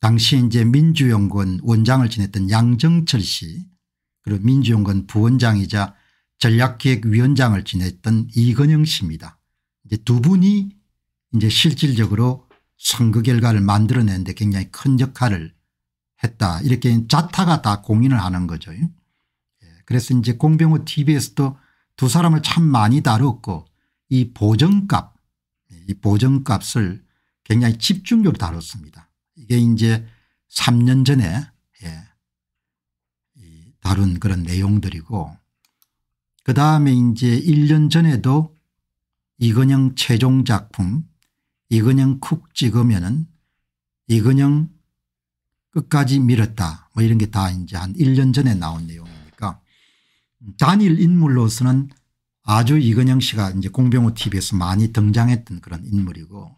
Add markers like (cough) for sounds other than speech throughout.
당시 이제 민주연구원 원장을 지냈던 양정철 씨 그리고 민주연구원 부원장이자 전략기획위원장을 지냈던 이건영 씨입니다. 이제 두 분이 이제 실질적으로 선거 결과를 만들어내는데 굉장히 큰 역할을 했다. 이렇게 자타가 다 공인을 하는 거죠. 예. 그래서 이제 공병호 tv에서도 두 사람을 참 많이 다뤘고 이 보정값 이 보정값을 굉장히 집중적으로 다뤘습니다. 이게 이제 3년 전에 예, 이 다룬 그런 내용들이고 그 다음에 이제 1년 전에도 이건영 최종 작품 이건영 쿡 찍으면은 이건영 끝까지 밀었다 뭐 이런 게 다 이제 한 1년 전에 나온 내용이니까 단일 인물로서는 아주 이건영 씨가 이제 공병호 tv에서 많이 등장했던 그런 인물이고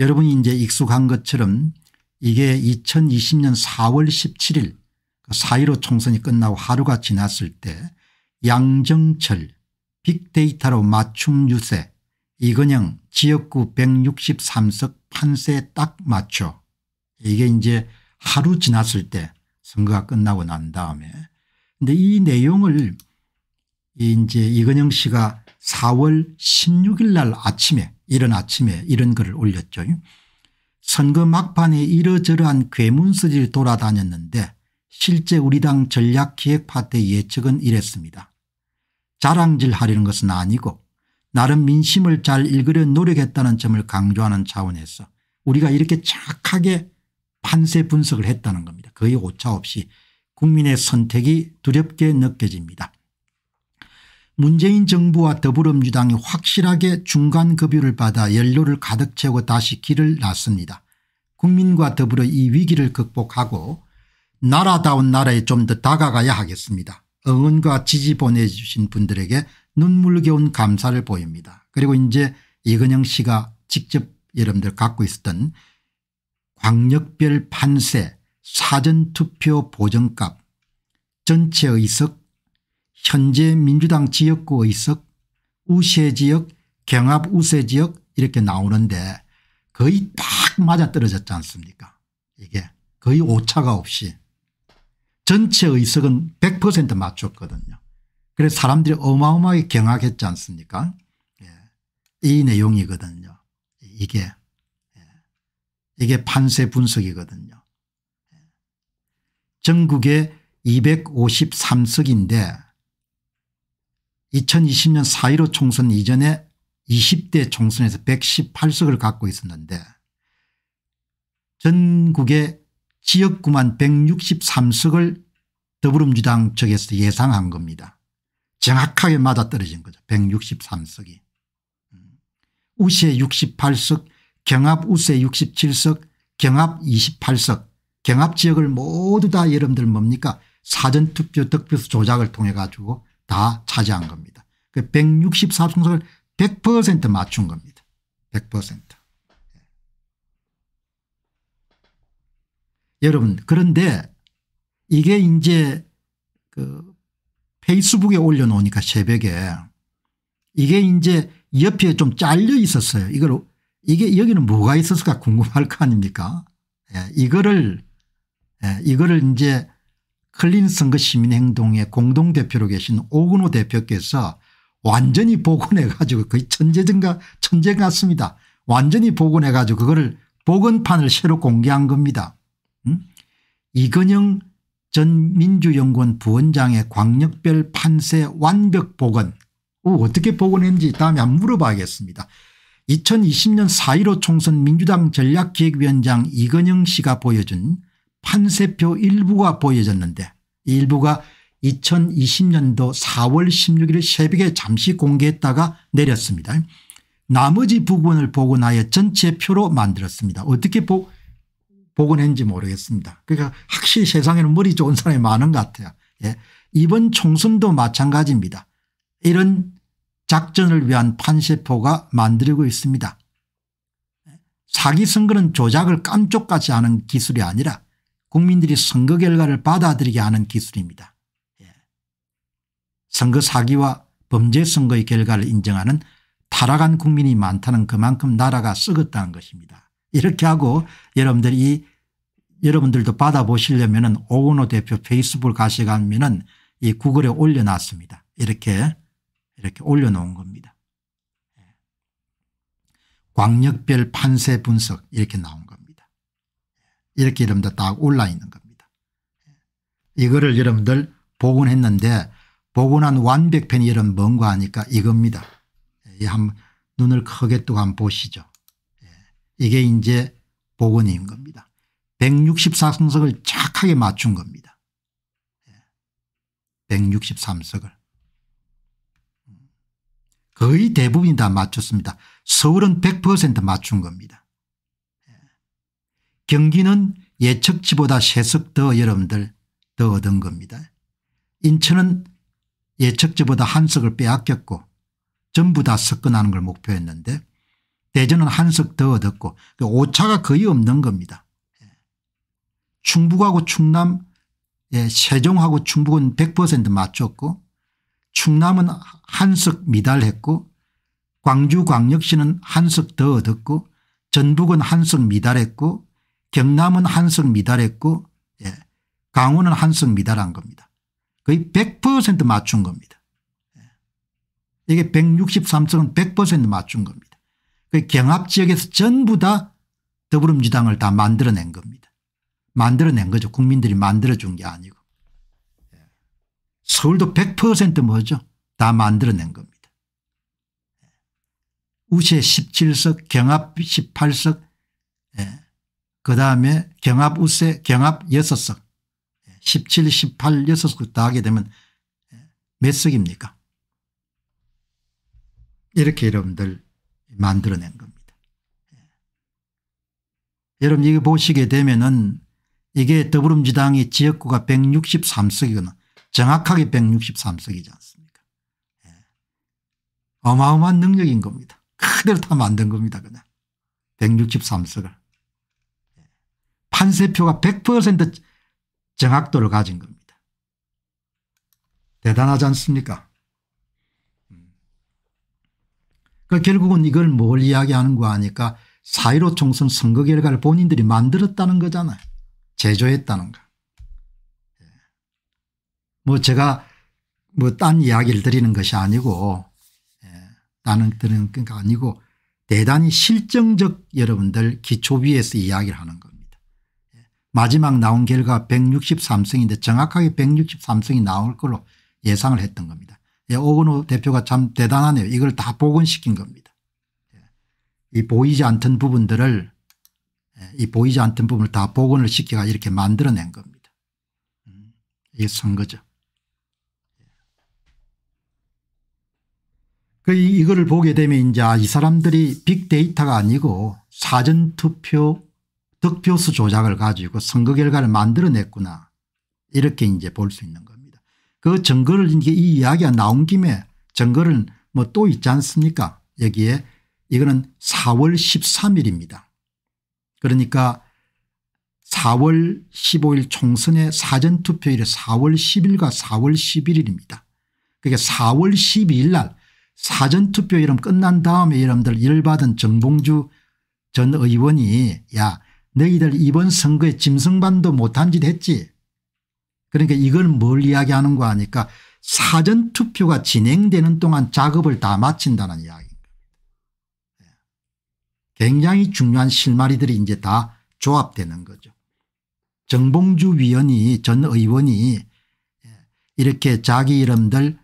여러분이 이제 익숙한 것처럼 이게 2020년 4월 17일 4.15 총선이 끝나고 하루가 지났을 때 양정철 빅데이터로 맞춤 유세 이건영 지역구 163석 판세에 딱 맞춰 이게 이제 하루 지났을 때 선거가 끝나고 난 다음에 근데 이 내용을 이제 이건영 씨가 4월 16일 날 아침에 이런 아침에 이런 글을 올렸죠. 선거 막판에 이러저러한 괴문스질 돌아다녔는데 실제 우리 당 전략기획파때 예측은 이랬습니다. 자랑질하려는 것은 아니고 나름 민심을 잘 읽으려 노력했다는 점을 강조하는 차원에서 우리가 이렇게 착하게 판세 분석을 했다는 겁니다. 거의 오차 없이 국민의 선택이 두렵게 느껴집니다. 문재인 정부와 더불어민주당이 확실하게 중간급여를 받아 연료를 가득 채우고 다시 길을 났습니다. 국민과 더불어 이 위기를 극복하고 나라다운 나라에 좀 더 다가가야 하겠습니다. 응원과 지지 보내주신 분들에게 눈물겨운 감사를 보입니다. 그리고 이제 이근영 씨가 직접 여러분들 갖고 있었던 광역별 판세 사전투표 보정값 전체 의석 현재 민주당 지역구 의석 우세 지역 경합 우세 지역 이렇게 나오는데 거의 딱 맞아떨어졌지 않습니까 이게 거의 오차가 없이 전체 의석은 100% 맞췄거든요. 그래서 사람들이 어마어마하게 경악했지 않습니까 예. 이 내용이거든요. 이게 예. 이게 판세 분석이거든요. 예. 전국에 253석인데 2020년 4.15 총선 이전에 20대 총선에서 118석을 갖고 있었는데 전국의 지역구만 163석을 더불어민주당 측에서 예상한 겁니다. 정확하게 맞아떨어진 거죠. 163석이. 우세 68석 경합 우세 67석 경합 28석 경합 지역을 모두 다 여러분들 뭡니까 사전투표 득표수 조작을 통해 가지고 다 차지한 겁니다. 그 164총석을 100% 맞춘 겁니다. 100%. 예. 여러분 그런데 이게 이제 그 페이스북에 올려놓으니까 새벽에 이게 이제 옆에 좀 잘려 있었어요. 이걸 이게 여기는 뭐가 있었을까 궁금할 거 아닙니까? 예, 이거를 예, 이거를 이제 클린선거 시민행동의 공동대표로 계신 오근호 대표께서 완전히 복원해 가지고 거의 천재증가 천재 같습니다. 완전히 복원해 가지고 그거를 복원판을 새로 공개한 겁니다. 음? 이건영 전 민주연구원 부원장의 광역별 판세 완벽 복원 오, 어떻게 복원했는지 다음에 한번 물어봐야겠습니다. 2020년 4.15 총선 민주당 전략기획위원장 이건영 씨가 보여준 판세표 일부가 보여졌는데 일부가 2020년도 4월 16일 새벽에 잠시 공개했다가 내렸습니다. 나머지 부분을 복원하여 전체 표로 만들었습니다. 어떻게 보, 복원했는지 모르겠습니다. 그러니까 확실히 세상에는 머리 좋은 사람이 많은 것 같아요. 예. 이번 총선도 마찬가지입니다. 이런 작전을 위한 판세포가 만들고 있습니다. 예. 사기 선거는 조작을 깜쪽같이 하는 기술이 아니라 국민들이 선거 결과를 받아들이게 하는 기술입니다. 예. 선거 사기와 범죄 선거의 결과를 인정하는 타락한 국민이 많다는 그만큼 나라가 썩었다는 것입니다. 이렇게 하고 여러분들이 여러분들도 받아보시려면 오건호 대표 페이스북 가시가면은 이 구글에 올려놨습니다. 이렇게 이렇게 올려놓은 겁니다. 예. 광역별 판세 분석 이렇게 나옵니다. 이렇게 여러분들 딱 올라 있는 겁니다. 이거를 여러분들 복원했는데 복원한 완벽편이 여러분 뭔가 하니까 이겁니다. 예, 한 눈을 크게 또 한번 보시죠. 예, 이게 이제 복원인 겁니다. 163석을 착하게 맞춘 겁니다. 163석을. 예, 거의 대부분이 다 맞췄습니다. 서울은 100% 맞춘 겁니다. 경기는 예측치보다 세 석 더 여러분들 더 얻은 겁니다. 인천은 예측지보다한 석을 빼앗겼고 전부 다 석권하는 걸 목표했는데 대전은 한 석 더 얻었고 그 오차가 거의 없는 겁니다. 예. 충북하고 충남 예, 세종하고 충북은 100% 맞췄고 충남은 한 석 미달했고 광주광역시는 한 석 더 얻었고 전북은 한 석 미달했고 경남은 한 석 미달했고 예. 강원은 한 석 미달한 겁니다. 거의 100% 맞춘 겁니다. 예. 이게 163석은 100% 맞춘 겁니다. 그 경합지역에서 전부 다 더불어민주당을 다 만들어낸 겁니다. 만들어낸 거죠. 국민들이 만들어준 게 아니고. 예. 서울도 100% 뭐죠? 다 만들어낸 겁니다. 예. 우세 17석 경합 18석 그다음에 경합 우세 경합 6석 17 18 6석 다 하게 되면 몇 석입니까 이렇게 여러분들 만들어낸 겁니다. 여러분 이거 보시게 되면은 이게 더불어민주당이 지역구가 163석이거나 정확하게 163석이지 않습니까 어마어마한 능력인 겁니다. 그대로 다 만든 겁니다 그냥 163석을. 판세표가 100% 정확도를 가진 겁니다. 대단하지 않습니까? 그 결국은 이걸 뭘 이야기하는 거 아니까 사1 5 총선 선거 결과를 본인들이 만들었다는 거잖아요. 제조했다는 거. 예. 뭐 제가 뭐 딴 이야기를 드리는 것이 아니고 예. 나는 드는게 아니고 대단히 실정적 여러분들 기초 위에서 이야기를 하는 겁니다. 마지막 나온 결과 1 6 3승인데 정확하게 1 6 3승이 나올 걸로 예상을 했던 겁니다. 예, 오건호 대표가 참 대단하네요. 이걸 다 복원시킨 겁니다. 예, 이 보이지 않던 부분들을 예, 이 보이지 않던 부분을 다 복원을 시켜가 이렇게 만들어낸 겁니다. 음, 이게 선거죠. 예. 그 이거를 보게 되면 이제 아, 이 사람들이 빅데이터가 아니고 사전투표 득표수 조작을 가지고 선거 결과를 만들어냈구나 이렇게 이제 볼 수 있는 겁니다. 그 증거를 이제 이 이야기가 나온 김에 증거를 뭐 또 있지 않습니까 여기에 이거는 4월 13일입니다. 그러니까 4월 15일 총선의 사전투표일이 4월 10일과 4월 11일입니다. 그게 그러니까 4월 12일 날 사전투표 이름 끝난 다음에 여러분들 열받은 정봉주 전 의원이 야 너희들 이번 선거에 짐승반도 못한 짓 했지. 그러니까 이걸 뭘 이야기하는 거 하니까 사전투표가 진행되는 동안 작업을 다 마친다는 이야기입니다. 예. 굉장히 중요한 실마리들이 이제 다 조합되는 거죠. 정봉주 위원이 전 의원이 예, 이렇게 자기 이름들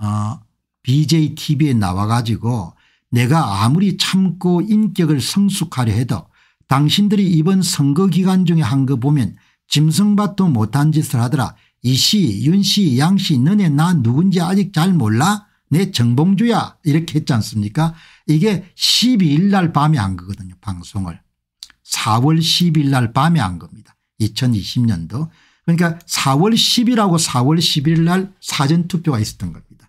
어, BJTV에 나와 가지고 내가 아무리 참고 인격을 성숙하려 해도 당신들이 이번 선거 기간 중에 한 거 보면 짐승밭도 못한 짓을 하더라. 이씨 윤씨 양씨 너네 나 누군지 아직 잘 몰라 내 정봉주야 이렇게 했지 않습니까 이게 12일 날 밤에 한 거거든요 방송을 4월 10일 날 밤에 한 겁니다 2020년도 그러니까 4월 10일하고 4월 11일 날 사전투표가 있었던 겁니다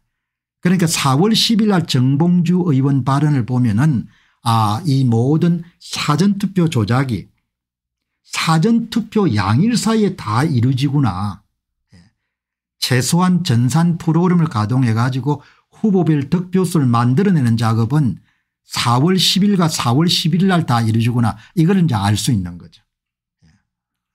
그러니까 4월 10일 날 정봉주 의원 발언을 보면은 아, 이 모든 사전투표 조작이 사전투표 양일 사이에 다 이루어지구나. 예. 최소한 전산 프로그램을 가동해 가지고 후보별 득표수를 만들어내는 작업은 4월 10일과 4월 11일 날 다 이루어지구나. 이걸 이제 알 수 있는 거죠. 예.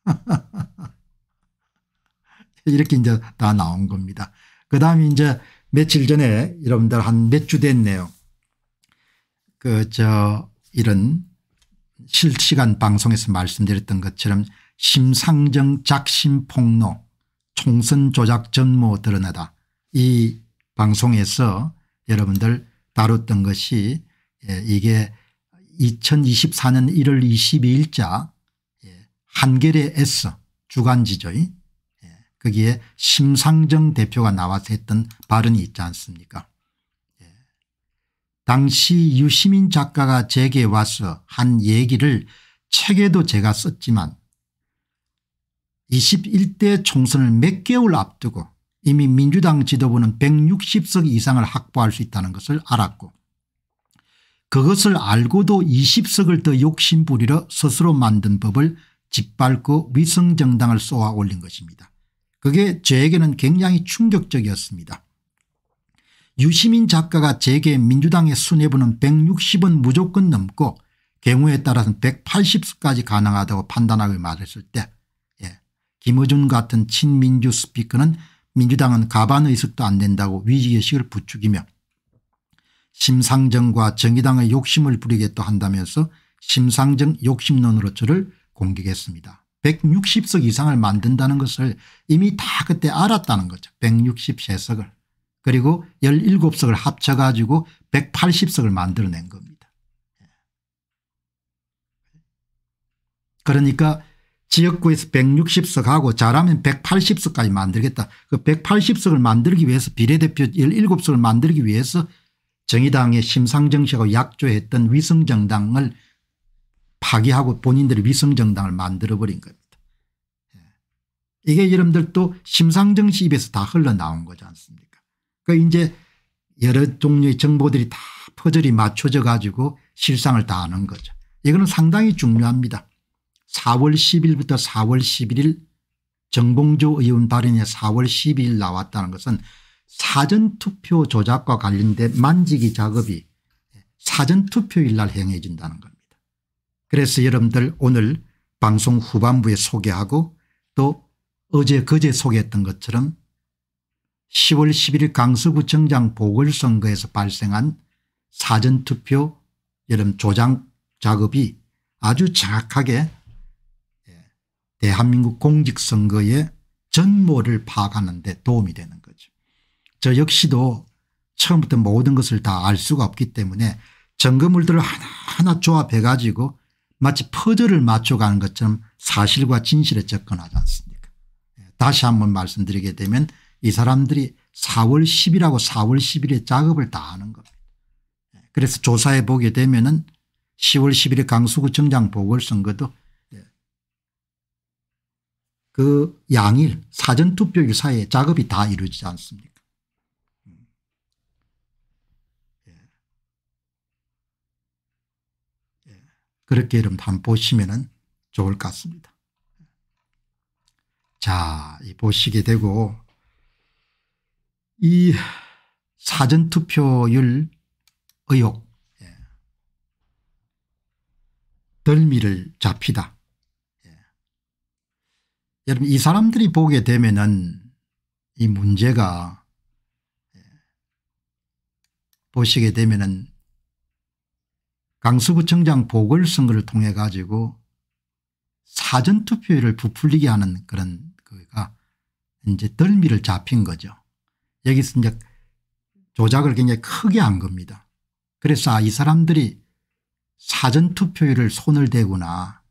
(laughs) 이렇게 이제 다 나온 겁니다. 그 다음에 이제 며칠 전에 여러분들 한 몇 주 됐네요. 그저 이런 실시간 방송에서 말씀드렸던 것처럼 심상정 작심폭로 총선 조작 전모 드러나다 이 방송에서 여러분들 다뤘던 것이 예, 이게 2024년 1월 22일자 예, 한겨레에서 주간지조의 예, 거기에 심상정 대표가 나와서 했던 발언이 있지 않습니까 당시 유시민 작가가 제게 와서 한 얘기를 책에도 제가 썼지만 21대 총선을 몇 개월 앞두고 이미 민주당 지도부는 160석 이상을 확보할 수 있다는 것을 알았고 그것을 알고도 20석을 더욕심부리러 스스로 만든 법을 짓밟고 위성정당을 쏘아 올린 것입니다. 그게 저에게는 굉장히 충격적이었습니다. 유시민 작가가 제게 민주당의 수뇌부는 160은 무조건 넘고 경우에 따라서는 180수까지 가능하다고 판단하고 말했을 때 예. 김어준 같은 친민주 스피커는 민주당은 가반 의석도 안 된다고 위기의식을 부추기며 심상정과 정의당의 욕심을 부리겠다 한다면서 심상정 욕심론으로 저를 공격했습니다. 160석 이상을 만든다는 것을 이미 다 그때 알았다는 거죠. 163석을. 그리고 17석을 합쳐 가지고 180석을 만들어낸 겁니다. 그러니까 지역구에서 160석하고 잘하면 180석까지 만들겠다. 그 180석을 만들기 위해서 비례대표 17석을 만들기 위해서 정의당의 심상정 씨하고 약조했던 위성정당을 파기하고 본인들이 위성정당을 만들어버린 겁니다. 예. 이게 여러분들 또 심상정 씨 입에서 다 흘러나온 거지 않습니까 그 이제 여러 종류의 정보들이 다 퍼즐이 맞춰져 가지고 실상을 다 아는 거죠. 이거는 상당히 중요합니다. 4월 10일부터 4월 11일 정봉주 의원 발언에 4월 12일 나왔다는 것은 사전투표 조작과 관련된 만지기 작업이 사전투표일 날 행해진다는 겁니다. 그래서 여러분들 오늘 방송 후반부에 소개하고 또 어제 그제 소개했던 것처럼 10월 11일 강서구청장 보궐선거에서 발생한 사전투표 여름 조장 작업이 아주 정확하게 예, 대한민국 공직선거의 전모를 파악하는 데 도움이 되는 거죠. 저 역시도 처음부터 모든 것을 다 알 수가 없기 때문에 증거물들을 하나하나 조합해 가지고 마치 퍼즐을 맞춰가는 것처럼 사실과 진실에 접근하지 않습니까 예, 다시 한 번 말씀드리게 되면 이 사람들이 4월 10일하고 4월 1 0일에 작업을 다 하는 겁니다. 그래서 조사해 보게 되면 은 10월 11일 강서구청장 보궐선거도 예, 그 양일 사전투표일 사이에 작업이 다 이루어지지 않습니까 예. 예. 그렇게 여러분 한번 보시면 은 좋을 것 같습니다. 자 보시게 되고 이 사전투표율 의혹 예. 덜미를 잡히다. 예. 여러분 이 사람들이 보게 되면은 이 문제가 예. 보시게 되면은 강서구청장 보궐선거를 통해 가지고 사전투표율을 부풀리게 하는 그런 그가 이제 덜미를 잡힌 거죠. 여기서 이제 조작을 굉장히 크게 한 겁니다. 그래서 아, 이 사람들이 사전투표율을 손을 대구나.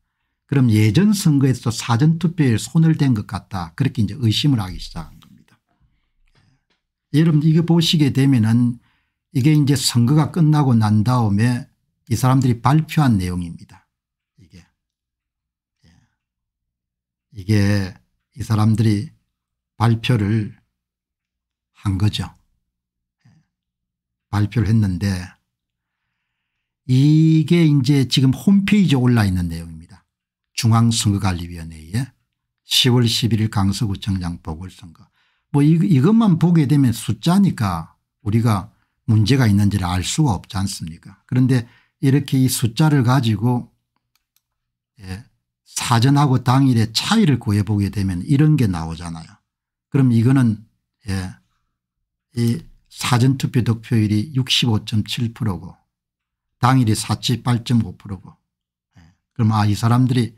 그럼 예전 선거에서 사전투표율 손을 댄 것 같다. 그렇게 이제 의심을 하기 시작한 겁니다. 예. 여러분 이거 보시게 되면은 이게 이제 선거가 끝나고 난 다음에 이 사람들이 발표한 내용입니다. 이게. 예. 이게 이 사람들이 발표를 한 거죠. 발표를 했는데 이게 이제 지금 홈페이지에 올라 있는 내용입니다. 중앙선거관리위원회에 10월 11일 강서구청장 보궐선거 뭐 이, 이것만 보게 되면 숫자니까 우리가 문제가 있는지를 알 수가 없지 않습니까 그런데 이렇게 이 숫자를 가지고 예, 사전하고 당일의 차이를 구해보게 되면 이런 게 나오잖아요. 그럼 이거는 예, 이 사전투표 득표율이 65.7%고 당일이 48.5%고 예. 그럼 아 이 사람들이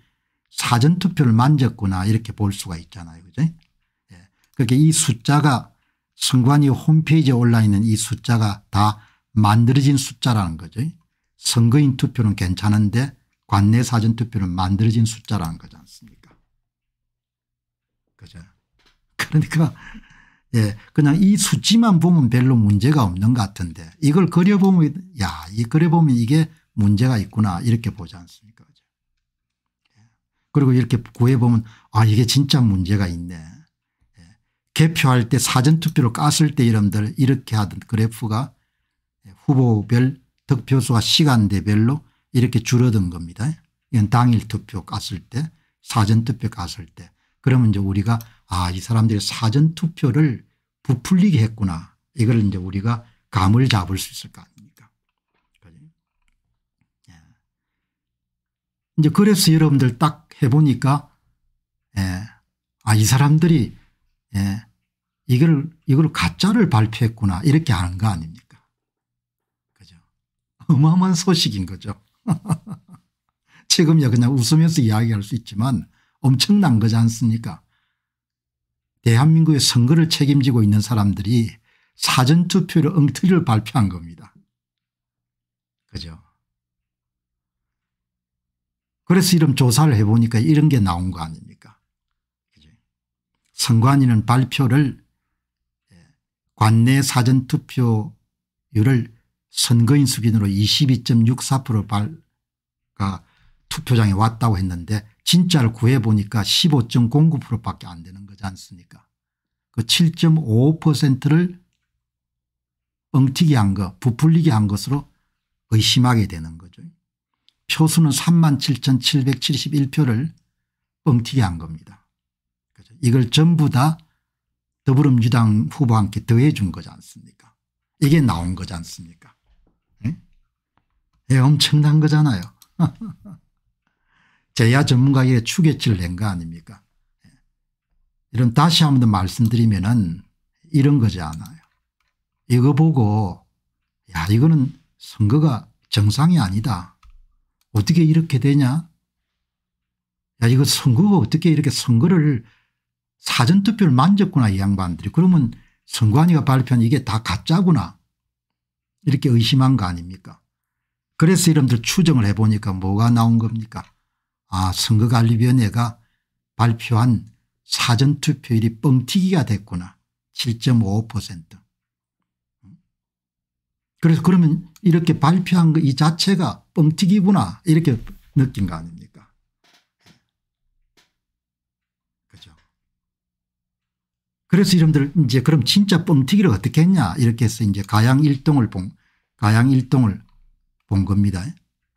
사전투표를 만졌구나 이렇게 볼 수가 있잖아요. 그죠 예. 그렇게 이 숫자가 선관위 홈페이지에 올라 있는 이 숫자가 다 만들어진 숫자라는 거죠. 선거인 투표는 괜찮은데 관내 사전투표는 만들어진 숫자라는 거지 않습니까 그죠. 그러니까 예. 그냥 이 수치만 보면 별로 문제가 없는 것 같은데 이걸 그려보면 야, 이 그려보면 이게 문제가 있구나 이렇게 보지 않습니까? 예. 그리고 이렇게 구해보면 아 이게 진짜 문제가 있네. 예. 개표할 때 사전투표로 깠을 때 이름들 이렇게 하던 그래프가 예, 후보별 득표수와 시간대별로 이렇게 줄어든 겁니다. 이건 당일 투표 깠을 때 사전투표 깠을 때 그러면 이제 우리가 아, 이 사람들이 사전 투표를 부풀리게 했구나. 이걸 이제 우리가 감을 잡을 수 있을 거 아닙니까? 예. 이제 그래서 여러분들 딱 해보니까 예. 아, 이 사람들이 예. 이걸, 이걸 가짜를 발표했구나. 이렇게 하는 거 아닙니까? 그죠? 어마어마한 소식인 거죠. (laughs) 지금 그냥 웃으면서 이야기할 수 있지만 엄청난 거지 않습니까 대한민국의 선거를 책임지고 있는 사람들이 사전투표로 엉터리를 발표한 겁니다. 그죠 그래서 이런 조사를 해보니까 이런 게 나온 거 아닙니까 그죠? 선관위는 발표를 예, 관내 사전투표율을 선거인 수준으로 22.64%가 투표장에 왔다고 했는데 진짜를 구해보니까 15.09%밖에 안 되는 거지 않습니까 그 7.55%를 엉튀기 한 거, 부풀리기한 것으로 의심하게 되는 거죠. 표수는 37,771표를 엉튀기한 겁니다. 이걸 전부 다 더불어민주당 후보와 함께 더해 준 거지 않습니까 이게 나온 거지 않습니까 예? 네? 엄청난 거잖아요. (laughs) 제야 전문가에게 추계치를 낸 거 아닙니까 예. 이런 다시 한 번 더 말씀드리면 은 이런 거지 않아요. 이거 보고 야 이거는 선거가 정상이 아니다. 어떻게 이렇게 되냐 야 이거 선거가 어떻게 이렇게 선거를 사전투표를 만졌구나 이 양반들이 그러면 선관위가 발표한 이게 다 가짜구나 이렇게 의심한 거 아닙니까 그래서 이름들 추정을 해보니까 뭐가 나온 겁니까 아 선거관리위원회가 발표한 사전투표율이 뻥튀기가 됐구나 7.5% 그래서 그러면 이렇게 발표한 것 이 자체가 뻥튀기구나 이렇게 느낀 거 아닙니까 그죠 그래서 여러분들 이제 그럼 진짜 뻥튀기를 어떻게 했냐 이렇게 해서 이제 가양일동을 본 가양일동을 본 겁니다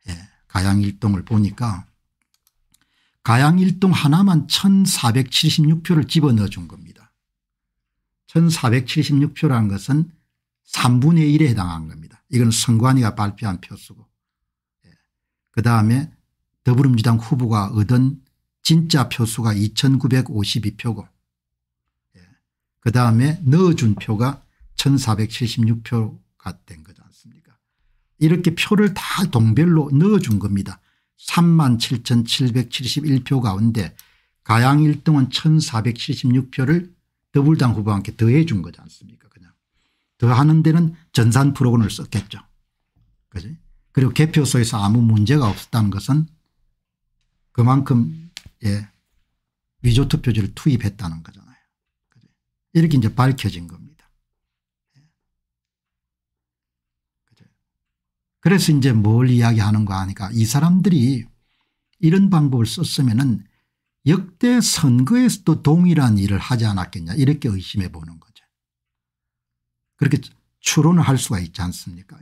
예. 가양일동을 보니까 가양 1동 하나만 1476표를 집어넣어 준 겁니다. 1476표라는 것은 3분의 1에 해당한 겁니다. 이건 선관위가 발표한 표수고 예. 그다음에 더불어민주당 후보가 얻은 진짜 표수가 2952표고 예. 그다음에 넣어준 표가 1476표가 된 거지 않습니까 이렇게 표를 다 동별로 넣어준 겁니다. 3만 7,771표 가운데 가양 1등은 1,476표를 더불당 후보와 함께 더해 준 거지 않습니까 그냥. 더하는 데는 전산 프로그램을 썼겠죠. 그지 그리고 개표소에서 아무 문제가 없었다는 것은 그만큼 예 위조투표지를 투입했다는 거잖아요. 그지 이렇게 이제 밝혀진 겁니다. 그래서 이제 뭘 이야기하는 가하니까이 사람들이 이런 방법을 썼으면은 역대 선거에서도 동일한 일을 하지 않았겠냐 이렇게 의심해 보는 거죠. 그렇게 추론을 할 수가 있지 않습니까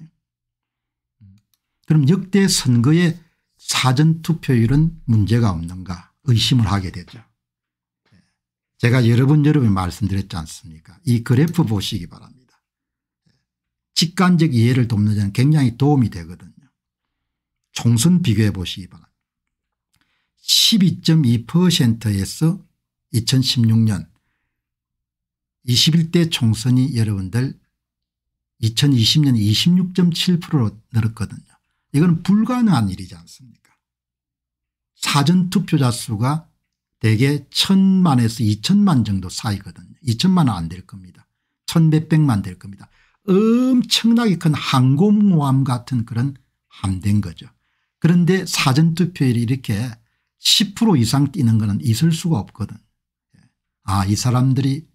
그럼 역대 선거의 사전투표율은 문제가 없는가 의심을 하게 되죠. 제가 여러 번 여러 번 말씀드렸지 않습니까 이 그래프 보시기 바랍니다. 직관적 이해를 돕는 데는 굉장히 도움이 되거든요. 총선 비교해 보시기 바랍니다. 12.2%에서 2016년 21대 총선이 여러분들 2020년 26.7%로 늘었거든요. 이건 불가능한 일이지 않습니까 사전투표자 수가 대개 천만에서 이천만 정도 사이거든요. 이천만은 안 될 겁니다. 천 몇백만 될 겁니다. 엄청나게 큰 항공모함 같은 그런 함대인 거죠. 그런데 사전투표율이 이렇게 10% 이상 뛰는 것 있을 수가 없거든. 아이 사람들이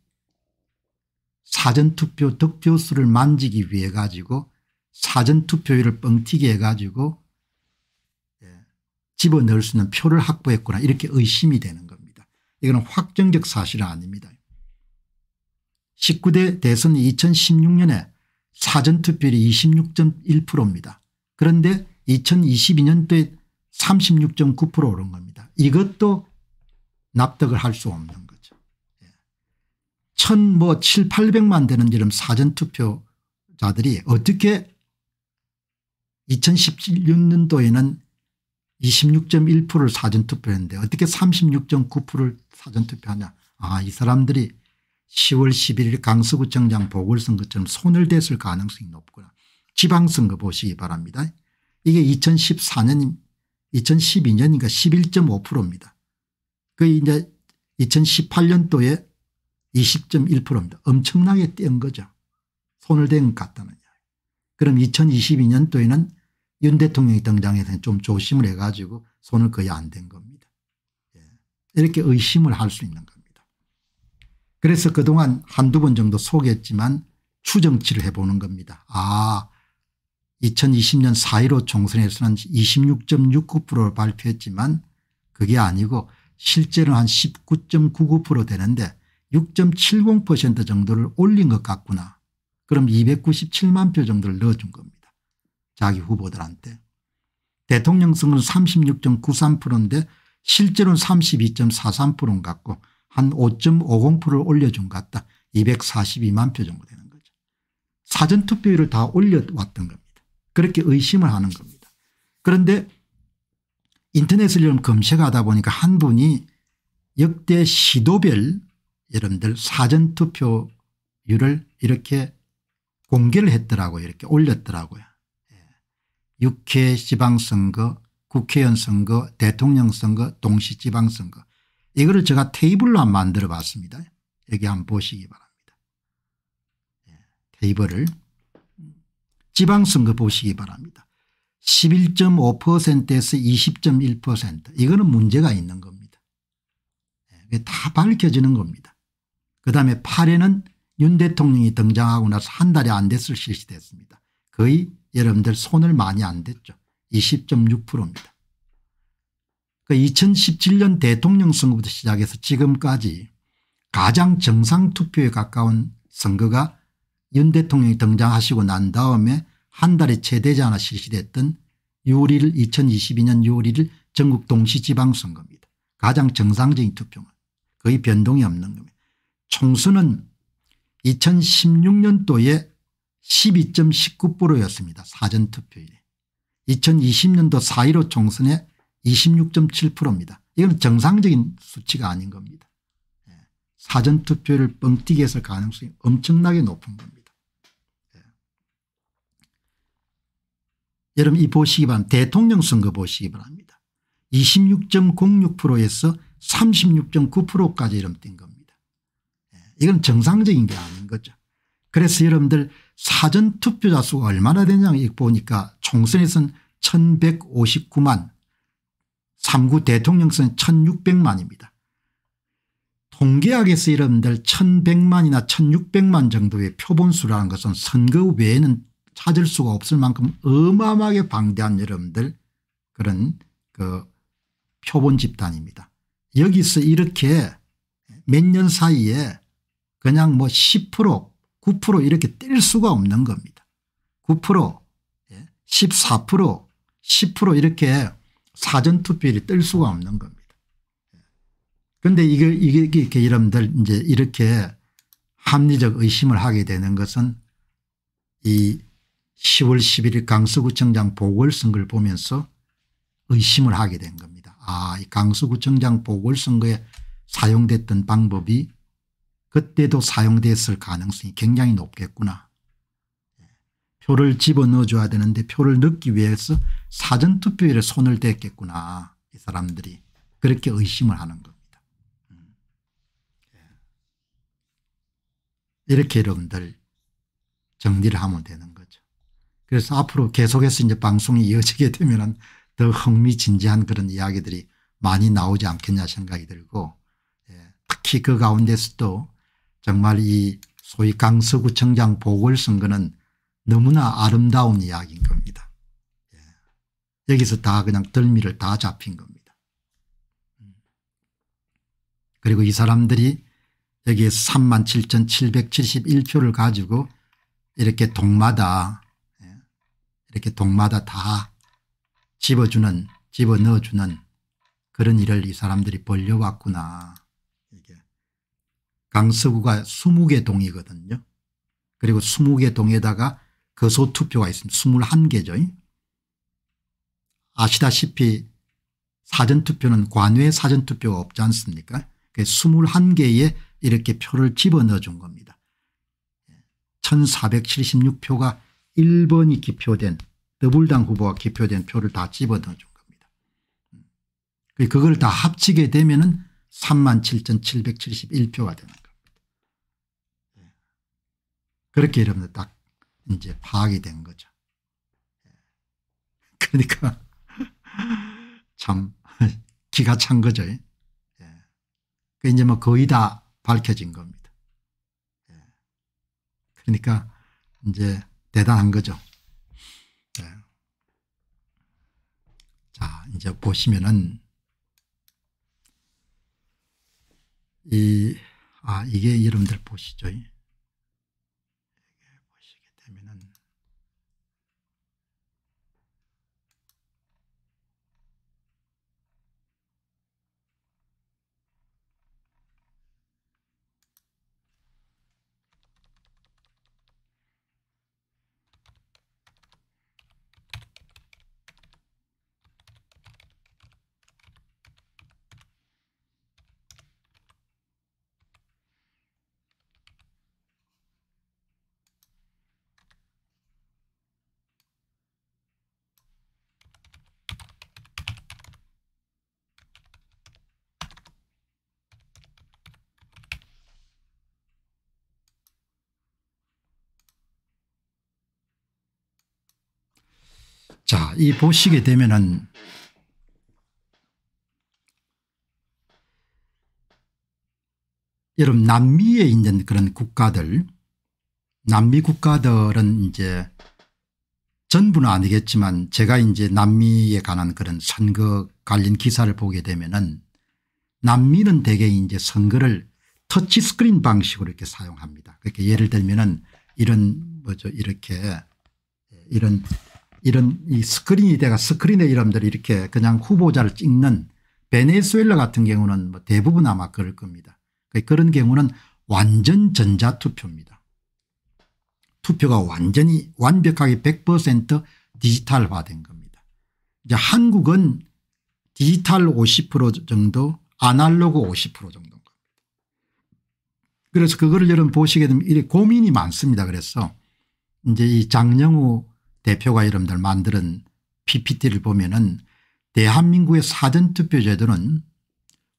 사전투표 득표수를 만지기 위해 가지고 사전투표율을 뻥튀기 해가지고 예, 집어넣을 수 있는 표를 확보했구나 이렇게 의심이 되는 겁니다. 이거는 확정적 사실은 아닙니다. 19대 대선이 2016년에 사전투표율이 26.1%입니다. 그런데 2022년도에 36.9% 오른 겁니다. 이것도 납득을 할 수 없는 거죠. 예. 천뭐 7, 800만 되는 이런 사전투표자들이 어떻게 2016년도에는 26.1%를 사전투표했는데 어떻게 36.9%를 사전투표하냐. 아이 사람들이 10월 11일 강서구청장 보궐선거 처럼 손을 댔을 가능성이 높구나. 지방선거 보시기 바랍니다. 이게 2014년 2012년인가 11.5%입니다. 그 이제 2018년도에 20.1%입니다. 엄청나게 뗀 거죠. 손을 댄 것 같다는 이야기. 그럼 2022년도에는 윤 대통령이 등장해서 좀 조심을 해가지고 손을 거의 안 댄 겁니다. 예. 이렇게 의심을 할 수 있는 거죠. 그래서 그동안 한두 번 정도 소개했지만 추정치를 해보는 겁니다. 아 2020년 4.15 총선에서는 26.69%를 발표했지만 그게 아니고 실제로 한19.99% 되는데 6.70% 정도를 올린 것 같구나. 그럼 297만 표 정도를 넣어준 겁니다. 자기 후보들한테. 대통령 선거 36.93%인데 실제로는 32.43%인 것 같고 한 5.50%를 올려준 것 같다. 242만 표 정도 되는 거죠. 사전투표율을 다 올려왔던 겁니다. 그렇게 의심을 하는 겁니다. 그런데 인터넷을 좀 검색하다 보니까 한 분이 역대 시도별 여러분들 사전투표율을 이렇게 공개를 했더라고요. 이렇게 올렸더라고요. 예. 육회 지방선거, 국회의원 선거, 대통령 선거, 동시 지방선거 이거를 제가 테이블로 한 만들어 봤습니다. 여기 한번 보시기 바랍니다. 예, 테이블을 지방선거 보시기 바랍니다. 11.5%에서 20.1% 이거는 문제가 있는 겁니다. 예, 다 밝혀지는 겁니다. 그다음에 8에는 윤 대통령이 등장하고 나서 한 달이 안 됐을 실시됐습니다. 거의 여러분들 손을 많이 안 댔죠. 20.6%입니다. 그 2017년 대통령 선거부터 시작해서 지금까지 가장 정상투표에 가까운 선거가 윤 대통령이 등장하시고 난 다음에 한 달에 최대지 하나 실시됐던 6월 1일 2022년 6월 1일 전국 동시지방선거입니다. 가장 정상적인 투표는 거의 변동이 없는 겁니다. 총수는 2016년도에 12.19%였습니다. 사전투표일에. 2020년도 4.15 총선에 26.7%입니다. 이건 정상적인 수치가 아닌 겁니다. 예. 사전투표를 뻥튀기 했을 가능성이 엄청나게 높은 겁니다. 예. 여러분 이 보시기 바랍니다. 대통령 선거 보시기 바랍니다. 26.06%에서 36.9%까지 이름 뛴 겁니다. 예. 이건 정상적인 게 아닌 거죠. 그래서 여러분들 사전투표자 수가 얼마나 되냐 보니까 총선에서는 1159만 3구 대통령선 1600만입니다. 통계학에서 여러분들 1100만이나 1600만 정도의 표본수라는 것은 선거 외에는 찾을 수가 없을 만큼 어마어마하게 방대한 여러분들 그런 그 표본 집단입니다. 여기서 이렇게 몇 년 사이에 그냥 뭐10% 9% 이렇게 뗄 수가 없는 겁니다. 9% 14% 10% 이렇게 사전투표율이 뜰 수가 없는 겁니다. 그런데 이게, 이게, 이렇게 여러분들 이제 이렇게 합리적 의심을 하게 되는 것은 이 10월 11일 강서구청장 보궐선거를 보면서 의심을 하게 된 겁니다. 아, 이 강서구청장 보궐선거에 사용됐던 방법이 그때도 사용됐을 가능성이 굉장히 높겠구나. 표를 집어넣어 줘야 되는데 표를 넣기 위해서 사전투표율에 손을 댔겠구나 이 사람들이 그렇게 의심을 하는 겁니다. 음. 예. 이렇게 여러분들 정리를 하면 되는 거죠. 그래서 앞으로 계속해서 이제 방송이 이어지게 되면 더 흥미진진한 그런 이야기들이 많이 나오지 않겠냐 생각이 들고 예. 특히 그 가운데서도 정말 이 소위 강서구청장 보궐선거는 너무나 아름다운 이야기인 겁니다. 예. 여기서 다 그냥 덜미를 다 잡힌 겁니다. 음. 그리고 이 사람들이 여기에 37,771표를 가지고 이렇게 동마다 예. 이렇게 동마다 다 집어주는 집어넣어주는 그런 일을 이 사람들이 벌려왔구나. 강서구가 20개 동이거든요. 그리고 20개 동에다가 거소 그 투표가 있습니다. 21개죠. 아시다시피 사전투표는 관외 사전투표가 없지 않습니까 21개의 이렇게 표를 집어넣어 준 겁니다. 1476표가 1번이 기표된 더불당 후보가 기표된 표를 다 집어넣어 준 겁니다. 그걸 다 합치게 되면 은 37,771표가 되는 겁니다. 예. 그렇게 여러분들 딱 이제 파악이 된 거죠. 예. 그러니까 (laughs) 참 기가 찬 거죠. 예. 그 이제 뭐 거의 다 밝혀진 겁니다. 예. 그러니까 이제 대단한 거죠. 예. 자, 이제 보시면은 이, 아, 이게 여러분들 보시죠. 이 보시게 되면은 여러분 남미에 있는 그런 국가들 남미 국가들은 이제 전부는 아니겠지만 제가 이제 남미에 관한 그런 선거 관련 기사를 보게 되면은 남미는 대개 이제 선거를 터치스크린 방식으로 이렇게 사용합니다. 그러니 예를 들면은 이런 뭐죠 이렇게 이런 이런 이 스크린이 돼가 스크린에 이름들이 이렇게 그냥 후보자를 찍는 베네수엘라 같은 경우는 뭐 대부분 아마 그럴 겁니다. 그러니까 그런 경우는 완전 전자투표입니다. 투표가 완전히 완벽하게 100% 디지털화된 겁니다. 이제 한국은 디지털 50% 정도 아날로그 50% 정도인 겁니다. 그래서 그거를 여러분 보시게 되면 이게 고민이 많습니다. 그래서 이제 이 장영우 대표가 여러분들 만드는 ppt를 보면 은 대한민국의 사전투표제도는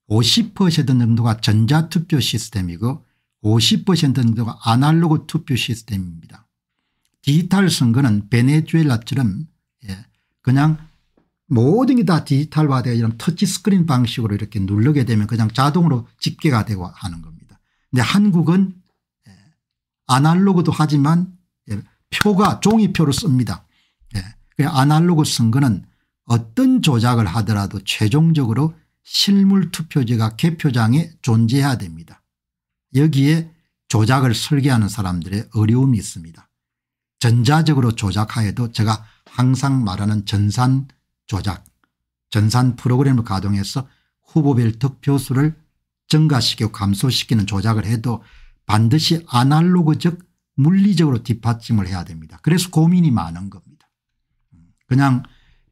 50% 정도가 전자투표 시스템이고 50% 정도가 아날로그 투표 시스템입니다. 디지털 선거는 베네수엘라처럼 예, 그냥 모든 게 다 디지털화되어 이런 터치스크린 방식으로 이렇게 누르게 되면 그냥 자동으로 집계가 되고 하는 겁니다. 근데 한국은 예, 아날로그도 하지만 예, 표가 종이표를 씁니다. 예. 아날로그 선거는 어떤 조작을 하더라도 최종적으로 실물 투표지가 개표장에 존재해야 됩니다. 여기에 조작을 설계하는 사람들의 어려움이 있습니다. 전자적으로 조작하여도 제가 항상 말하는 전산 조작 전산 프로그램을 가동해서 후보별 득표수를 증가시켜 감소시키는 조작을 해도 반드시 아날로그적 물리적으로 뒷받침을 해야 됩니다. 그래서 고민이 많은 겁니다. 그냥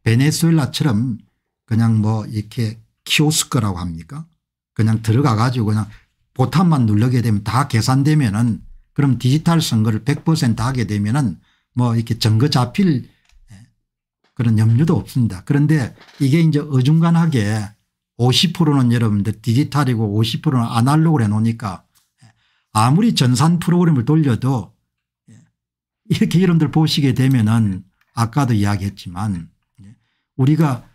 베네수엘라처럼 그냥 뭐 이렇게 키오스크라고 합니까 그냥 들어가 가지고 그냥 보탑만 누르게 되면 다 계산되면은 그럼 디지털 선거를 100% 하게 되면은 뭐 이렇게 증거 잡힐 예, 그런 염려도 없습니다. 그런데 이게 이제 어중간하게 50%는 여러분들 디지털이고 50%는 아날로그를 해놓으니까 아무리 전산 프로그램을 돌려도 이렇게 여러분들 보시게 되면은 아까도 이야기했지만 우리가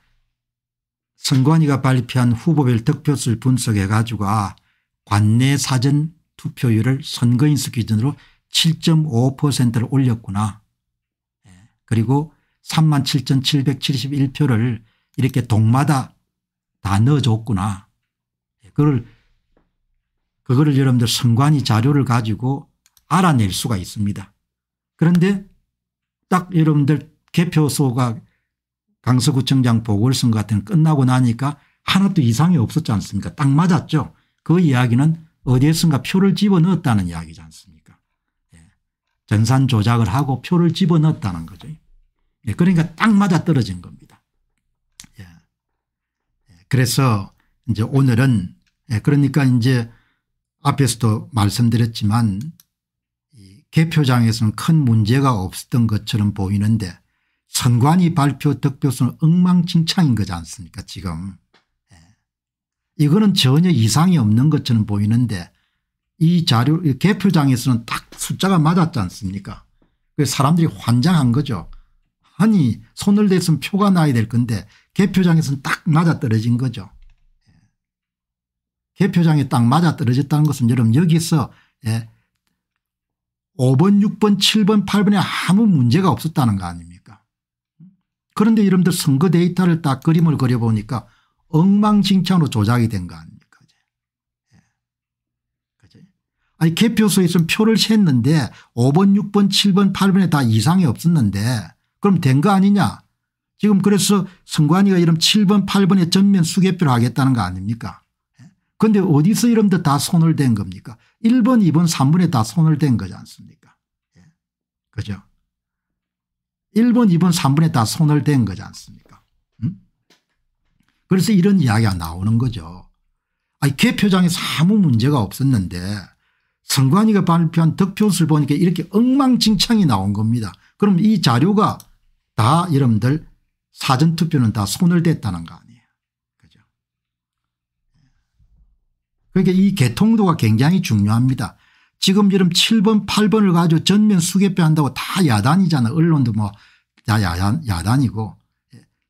선관위가 발표한 후보별 득표수를 분석해 가지고 아, 관내 사전 투표율을 선거인수 기준으로 7.5%를 올렸구나. 예. 그리고 37,771표를 이렇게 동마다 다 넣어줬구나. 예, 그걸 그거를 여러분들 선관위 자료를 가지고 알아낼 수가 있습니다. 그런데 딱 여러분들 개표소가 강서구청장 보궐선 같은 끝나고 나니까 하나도 이상이 없었지 않습니까 딱 맞았죠. 그 이야기는 어디에선가 표를 집어넣었다는 이야기지 않습니까 예. 전산 조작을 하고 표를 집어넣었다는 거죠. 예. 그러니까 딱 맞아떨어진 겁니다. 예. 예 그래서 이제 오늘은 예, 그러니까 이제 앞에서도 말씀드렸지만 이 개표장에서는 큰 문제가 없었던 것처럼 보이는데 선관위 발표 득표수는 엉망진창인 거지 않습니까 지금. 예. 이거는 전혀 이상이 없는 것처럼 보이는데 이 자료 개표장에서는 딱 숫자가 맞았지 않습니까 그 사람들이 환장한 거죠. 아니 손을 대면 표가 나야 될 건데 개표장에서는 딱 맞아떨어진 거죠. 개표장에 딱 맞아 떨어졌다는 것은 여러분 여기서 예, 5번 6번 7번 8번에 아무 문제가 없었다는 거 아닙니까 그런데 여러분들 선거 데이터를 딱 그림을 그려보니까 엉망진창으로 조작이 된 거 아닙니까 예. 아니 개표소에 있 표를 셌는데 5번 6번 7번 8번에 다 이상이 없었는데 그럼 된 거 아니냐 지금 그래서 선관위가 이런 7번 8번에 전면 수개표를 하겠다는 거 아닙니까 근데 어디서 이런데다 손을 댄 겁니까? 1번, 2번, 3번에 다 손을 댄 거지 않습니까? 예. 그죠? 1번, 2번, 3번에 다 손을 댄 거지 않습니까? 음? 그래서 이런 이야기가 나오는 거죠. 아니, 개표장에서 아무 문제가 없었는데 선관위가 발표한 득표수를 보니까 이렇게 엉망진창이 나온 겁니다. 그럼 이 자료가 다 여러분들 사전투표는 다 손을 댔다는 거 그러니까 이 개통도가 굉장히 중요합니다. 지금처럼 7번 8번을 가지고 전면 수개표한다고 다 야단이잖아. 언론도 뭐 야, 야, 야단이고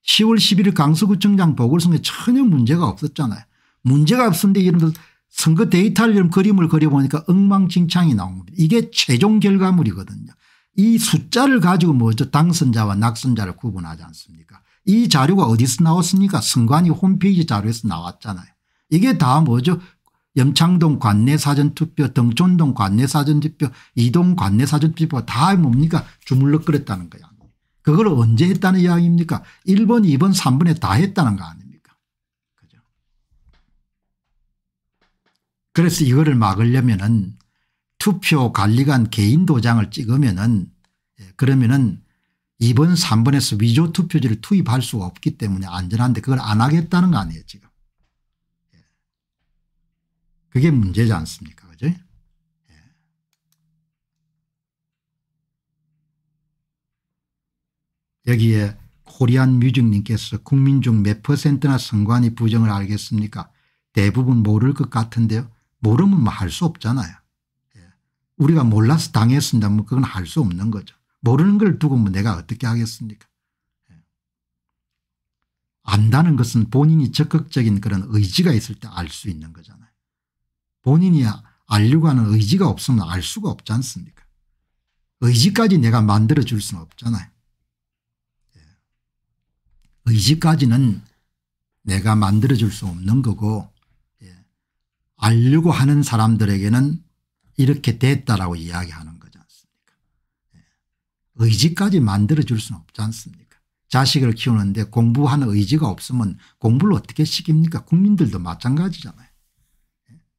10월 11일 강서구청장 보궐선거에 전혀 문제가 없었잖아요. 문제가 없었는데 이런 선거 데이터를 그림을 그려보니까 엉망진창이 나온 니다 이게 최종 결과물이거든요. 이 숫자를 가지고 뭐죠 당선자와 낙선자를 구분하지 않습니까 이 자료가 어디서 나왔습니까 선관위 홈페이지 자료에서 나왔잖아요. 이게 다 뭐죠 염창동 관내사전투표 등촌동 관내사전투표 이동 관내사전투표 다 뭡니까 주물럭거렸다는 거야. 그걸 언제 했다는 이야기입니까 1번 2번 3번에 다 했다는 거 아닙니까 그죠. 그래서 이거를 막으려면 은 투표 관리관 개인 도장을 찍으면 은 예, 그러면 은 2번 3번에서 위조 투표지를 투입할 수가 없기 때문에 안전한데 그걸 안 하겠다는 거 아니에요 지금. 그게 문제지 않습니까? 그죠? 예. 여기에 코리안 뮤직님께서 국민 중 몇 퍼센트나 선관위 부정을 알겠습니까? 대부분 모를 것 같은데요. 모르면 뭐할수 없잖아요. 예. 우리가 몰라서 당했습니다. 뭐 그건 할 수 없는 거죠. 모르는 걸 두고 뭐 내가 어떻게 하겠습니까? 예. 안다는 것은 본인이 적극적인 그런 의지가 있을 때 알 수 있는 거잖아요. 본인이 알려고 하는 의지가 없으면 알 수가 없지 않습니까? 의지까지 내가 만들어줄 수는 없잖아요. 예. 의지까지는 내가 만들어줄 수 없는 거고 예. 알려고 하는 사람들에게는 이렇게 됐다라고 이야기하는 거지 않습니까? 예. 의지까지 만들어줄 수는 없지 않습니까? 자식을 키우는데 공부하는 의지가 없으면 공부를 어떻게 시킵니까? 국민들도 마찬가지잖아요.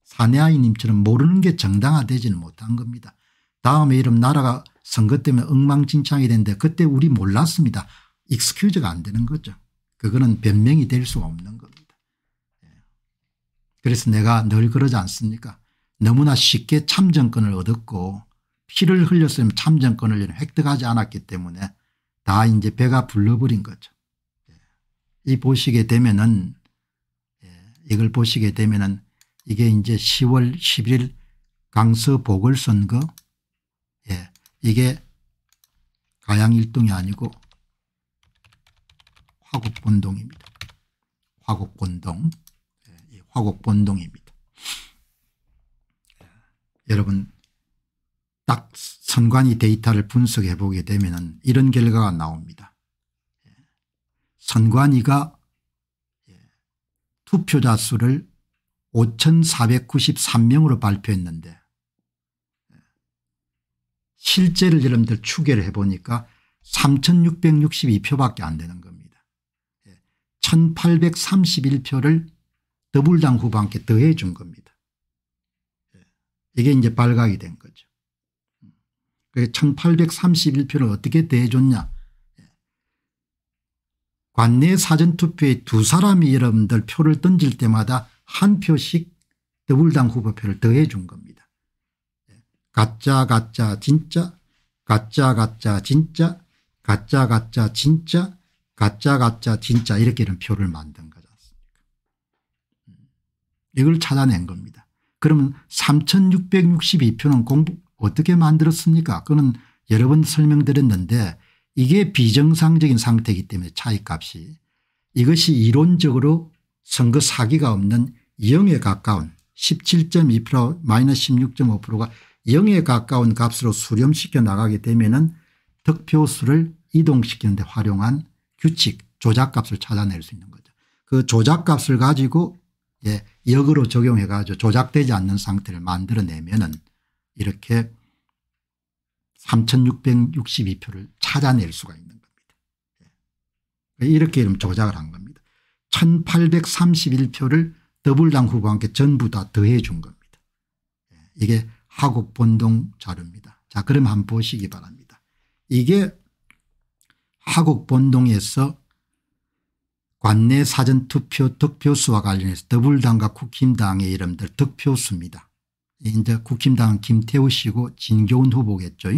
사내아이님처럼 모르는 게 정당화되지는 못한 겁니다. 다음에 이름 나라가 선거 때문에 엉망진창이 된데 그때 우리 몰랐습니다. 익스큐즈가 안 되는 거죠. 그거는 변명이 될수 없는 겁니다. 예. 그래서 내가 늘 그러지 않습니까 너무나 쉽게 참정권을 얻었고 피를 흘렸으면 참정권을 획득하지 않았기 때문에 다 이제 배가 불러버린 거죠. 예. 이 보시게 되면은 예, 이걸 보시게 되면은 이게 이제 10월 11일 강서 보궐선거 예. 이게 가양 1동이 아니고 화곡본동입니다. 화곡본동 예. 화곡본동입니다. 예, 여러분 딱 선관위 데이터를 분석해 보게 되면 이런 결과가 나옵니다. 예, 선관위가 예, 투표자 수를 5,493명으로 발표했는데 실제를 여러분들 추계를 해보니까 3,662표밖에 안 되는 겁니다. 1,831표를 예, 더불당 후보 함께 더해 준 겁니다. 예, 이게 이제 발각이 된 거죠. 1831표를 어떻게 대해줬냐. 예, 관내 사전투표에 두 사람이 여러분들 표를 던질 때마다 한 표씩 더불당 후보표를 더해 준 겁니다. 가짜 가짜 진짜 가짜 가짜 진짜 가짜 가짜 진짜 가짜 가짜 진짜 이렇게 이런 표를 만든 거지 않습니까 이걸 찾아낸 겁니다. 그러면 3662표는 공부 어떻게 만들었습니까 그는 여러 번 설명드렸는데 이게 비정상적인 상태이기 때문에 차이값이 이것이 이론적으로 선거 사기가 없는 0에 가까운 17.2% 마이너스 16.5%가 0에 가까운 값으로 수렴시켜 나가게 되면 은 득표수를 이동시키는 데 활용한 규칙 조작값을 찾아낼 수 있는 거죠. 그 조작값을 가지고 예, 역으로 적용해 가지고 조작되지 않는 상태를 만들어내면 은 이렇게 3662표를 찾아낼 수가 있는 겁니다. 예. 이렇게 이름 조작을 한 겁니다. 1831표를 더불당 후보한테 전부 다 더해 준 겁니다. 예, 이게 하국 본동 자료입니다. 자 그럼 한번 보시기 바랍니다. 이게 하국 본동에서 관내 사전투표 득표수와 관련해서 더불당과 국힘당의 이름들 득표수입니다. 이제 국힘당은 김태우 씨고 진교훈 후보겠죠.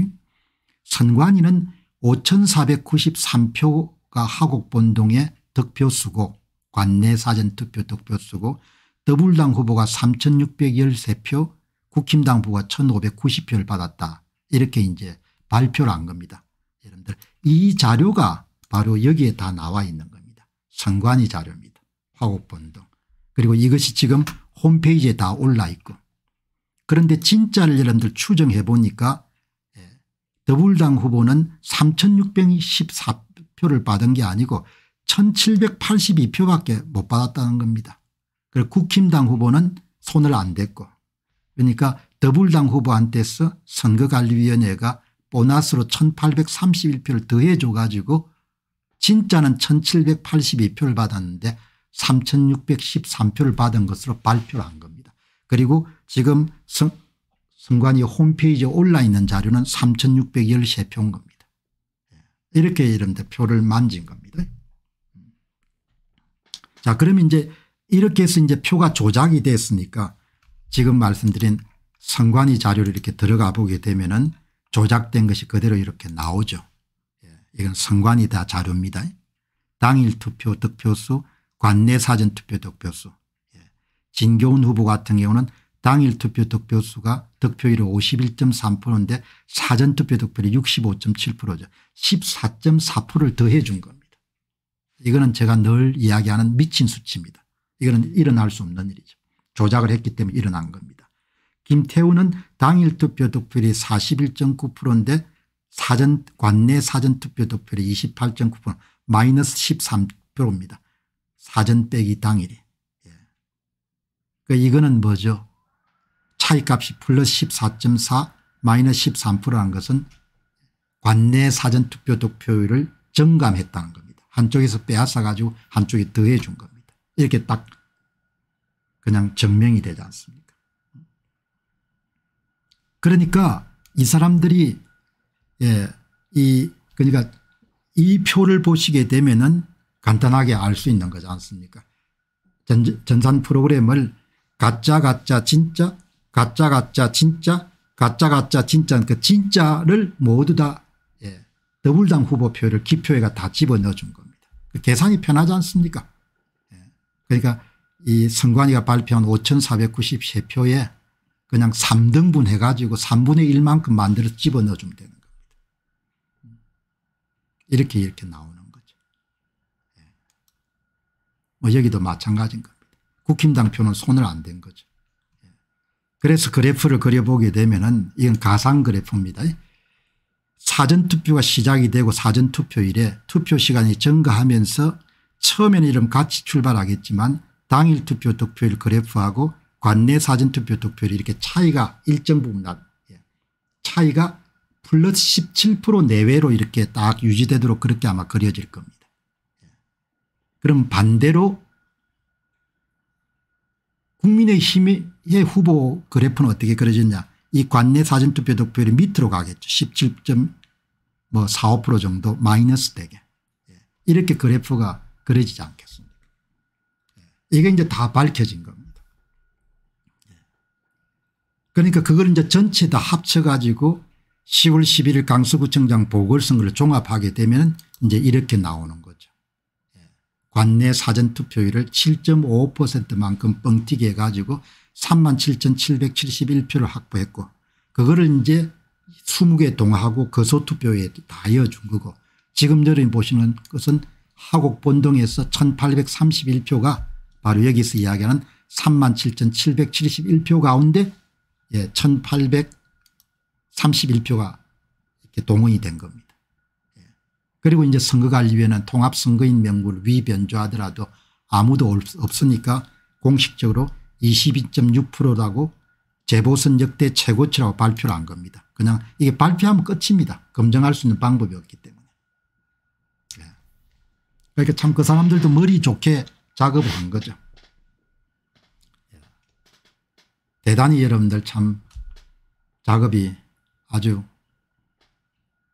선관위는 5493표가 하곡본동의 득표수고 관내 사전투표 득표 쓰고 더불당 후보가 3613표 국힘당 후보가 1590표를 받았다. 이렇게 이제 발표를 한 겁니다. 여러분들 이 자료가 바로 여기에 다 나와 있는 겁니다. 선관위 자료입니다. 화곡본 등. 그리고 이것이 지금 홈페이지에 다 올라 있고 그런데 진짜를 여러분들 추정해 보니까 예, 더불당 후보는 3614표를 받은 게 아니고 1782표밖에 못 받았다는 겁니다. 그리고 국힘당 후보는 손을 안 댔고 그러니까 더불당 후보한테서 선거관리위원회가 보너스로 1831표를 더해 줘 가지고 진짜는 1782표를 받았는데 3613표를 받은 것으로 발표를 한 겁니다. 그리고 지금 성, 관이 홈페이지에 올라 있는 자료는 3613표인 겁니다. 예, 이렇게 이런데 표를 만진 겁니다. 자, 그러면 이제 이렇게 해서 이제 표가 조작이 됐으니까 지금 말씀드린 선관위 자료를 이렇게 들어가 보게 되면은 조작된 것이 그대로 이렇게 나오죠. 예, 이건 선관위다 자료입니다. 당일 투표 득표수 관내 사전 투표 득표수 예, 진교훈 후보 같은 경우는 당일 투표 득표수가 득표율이 51.3%인데 사전 투표 득표율이 65.7%죠. 14.4%를 더해 준 겁니다. 이거는 제가 늘 이야기하는 미친 수치입니다. 이거는 일어날 수 없는 일이죠. 조작을 했기 때문에 일어난 겁니다. 김태우는 당일 투표 득표율이 41.9%인데 사전 관내 사전 투표 득표율이 28.9% 마이너스 13%입니다. 사전 빼기 당일이. 예. 그 이거는 뭐죠? 차이값이 플러스 14.4 마이너스 13%라는 것은 관내 사전투표 득표율을 증감했다는 겁니다. 한쪽에서 빼앗아 가지고 한쪽이 더해 준 겁니다. 이렇게 딱 그냥 증명이 되지 않습니까 그러니까 이 사람들이 예, 이 그러니까 이 표를 보시게 되면은 간단하게 알 수 있는 거지 않습니까 전, 전산 프로그램을 가짜 가짜 진짜 가짜 가짜 진짜 가짜 가짜 진짜 그 진짜를 모두 다 예, 더블당 후보표를 기표에가 다 집어넣어 준 겁니다. 그 계산이 편하지 않습니까? 예. 그러니까 이 선관위가 발표한 5493표에 그냥 3등분 해가지고 3분의 1만큼 만들어 집어넣어 주면 되는 겁니다. 음. 이렇게 이렇게 나오는 거죠. 예. 뭐 여기도 마찬가지인 겁니다. 국힘당 표는 손을 안 댄 거죠. 예. 그래서 그래프를 그려보게 되면 은 이건 가상 그래프입니다. 사전투표가 시작이 되고 사전투표일에 투표시간이 증가하면서 처음에는 이름 같이 출발하겠지만 당일 투표 득표율 그래프하고 관내 사전투표 득표율 이렇게 이 차이가 일정 부분 나 예, 차이가 플러스 17% 내외로 이렇게 딱 유지되도록 그렇게 아마 그려질 겁니다. 예. 그럼 반대로 국민의힘의 후보 그래프는 어떻게 그려졌냐 이 관내 사전투표 득표율이 밑으로 가겠죠. 뭐 4, 5% 정도 마이너스 되게 예. 이렇게 그래프가 그려지지 않겠습니까 예. 이게 이제 다 밝혀진 겁니다. 예. 그러니까 그걸 이제 전체 다 합쳐가지고 10월 11일 강서구청장 보궐선거를 종합하게 되면 이제 이렇게 나오는 거죠. 관내 사전투표율을 7.5%만큼 뻥튀기 해가지고 37,771표를 확보했고 그거를 이제 20개 동하고 거소투표에 다이어준 거고 지금 여러분 보시는 것은 하곡본동에서 1831표가 바로 여기서 이야기하는 37,771표 가운데 예, 1831표가 이렇게 동원이 된 겁니다. 예. 그리고 이제 선거관리위원회는 통합선거인 명부를 위변조하더라도 아무도 없으니까 공식적으로 22.6%라고 재보선 역대 최고치라고 발표를 한 겁니다. 그냥 이게 발표하면 끝입니다. 검증할 수 있는 방법이 없기 때문에. 네. 그러니까 참 그 사람들도 머리 좋게 작업을 한 거죠. 예. 대단히 여러분들 참 작업이 아주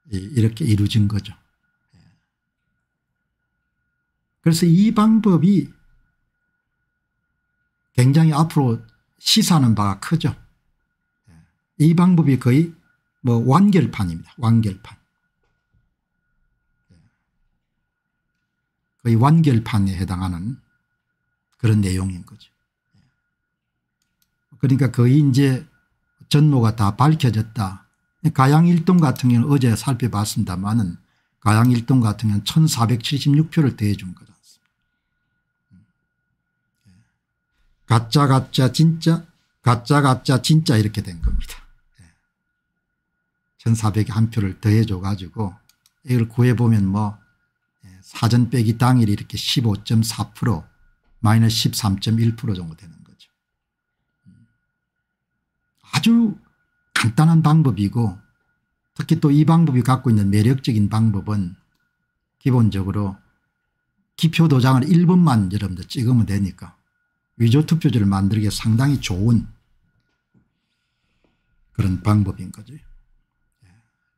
이렇게 이루어진 거죠. 예. 그래서 이 방법이 굉장히 앞으로 시사하는 바가 크죠. 이 방법이 거의 뭐 완결판입니다. 완결판. 거의 완결판에 해당하는 그런 내용인 거죠. 그러니까 거의 이제 전모가 다 밝혀졌다. 가양일동 같은 경우는 어제 살펴봤습니다만 가양일동 같은 경우는 1476표를 대해준 거지 가짜 가짜 진짜 가짜 가짜 진짜 이렇게 된 겁니다. 1,400에 한 표를 더해줘 가지고 이걸 구해보면 뭐 예, 사전 빼기 당일이 이렇게 15.4% 마이너스 13.1% 정도 되는 거죠. 음. 아주 간단한 방법이고 특히 또 이 방법이 갖고 있는 매력적인 방법은 기본적으로 기표 도장을 1번만 여러분들 찍으면 되니까 위조 투표지를 만들기에 상당히 좋은 그런 방법인 거죠.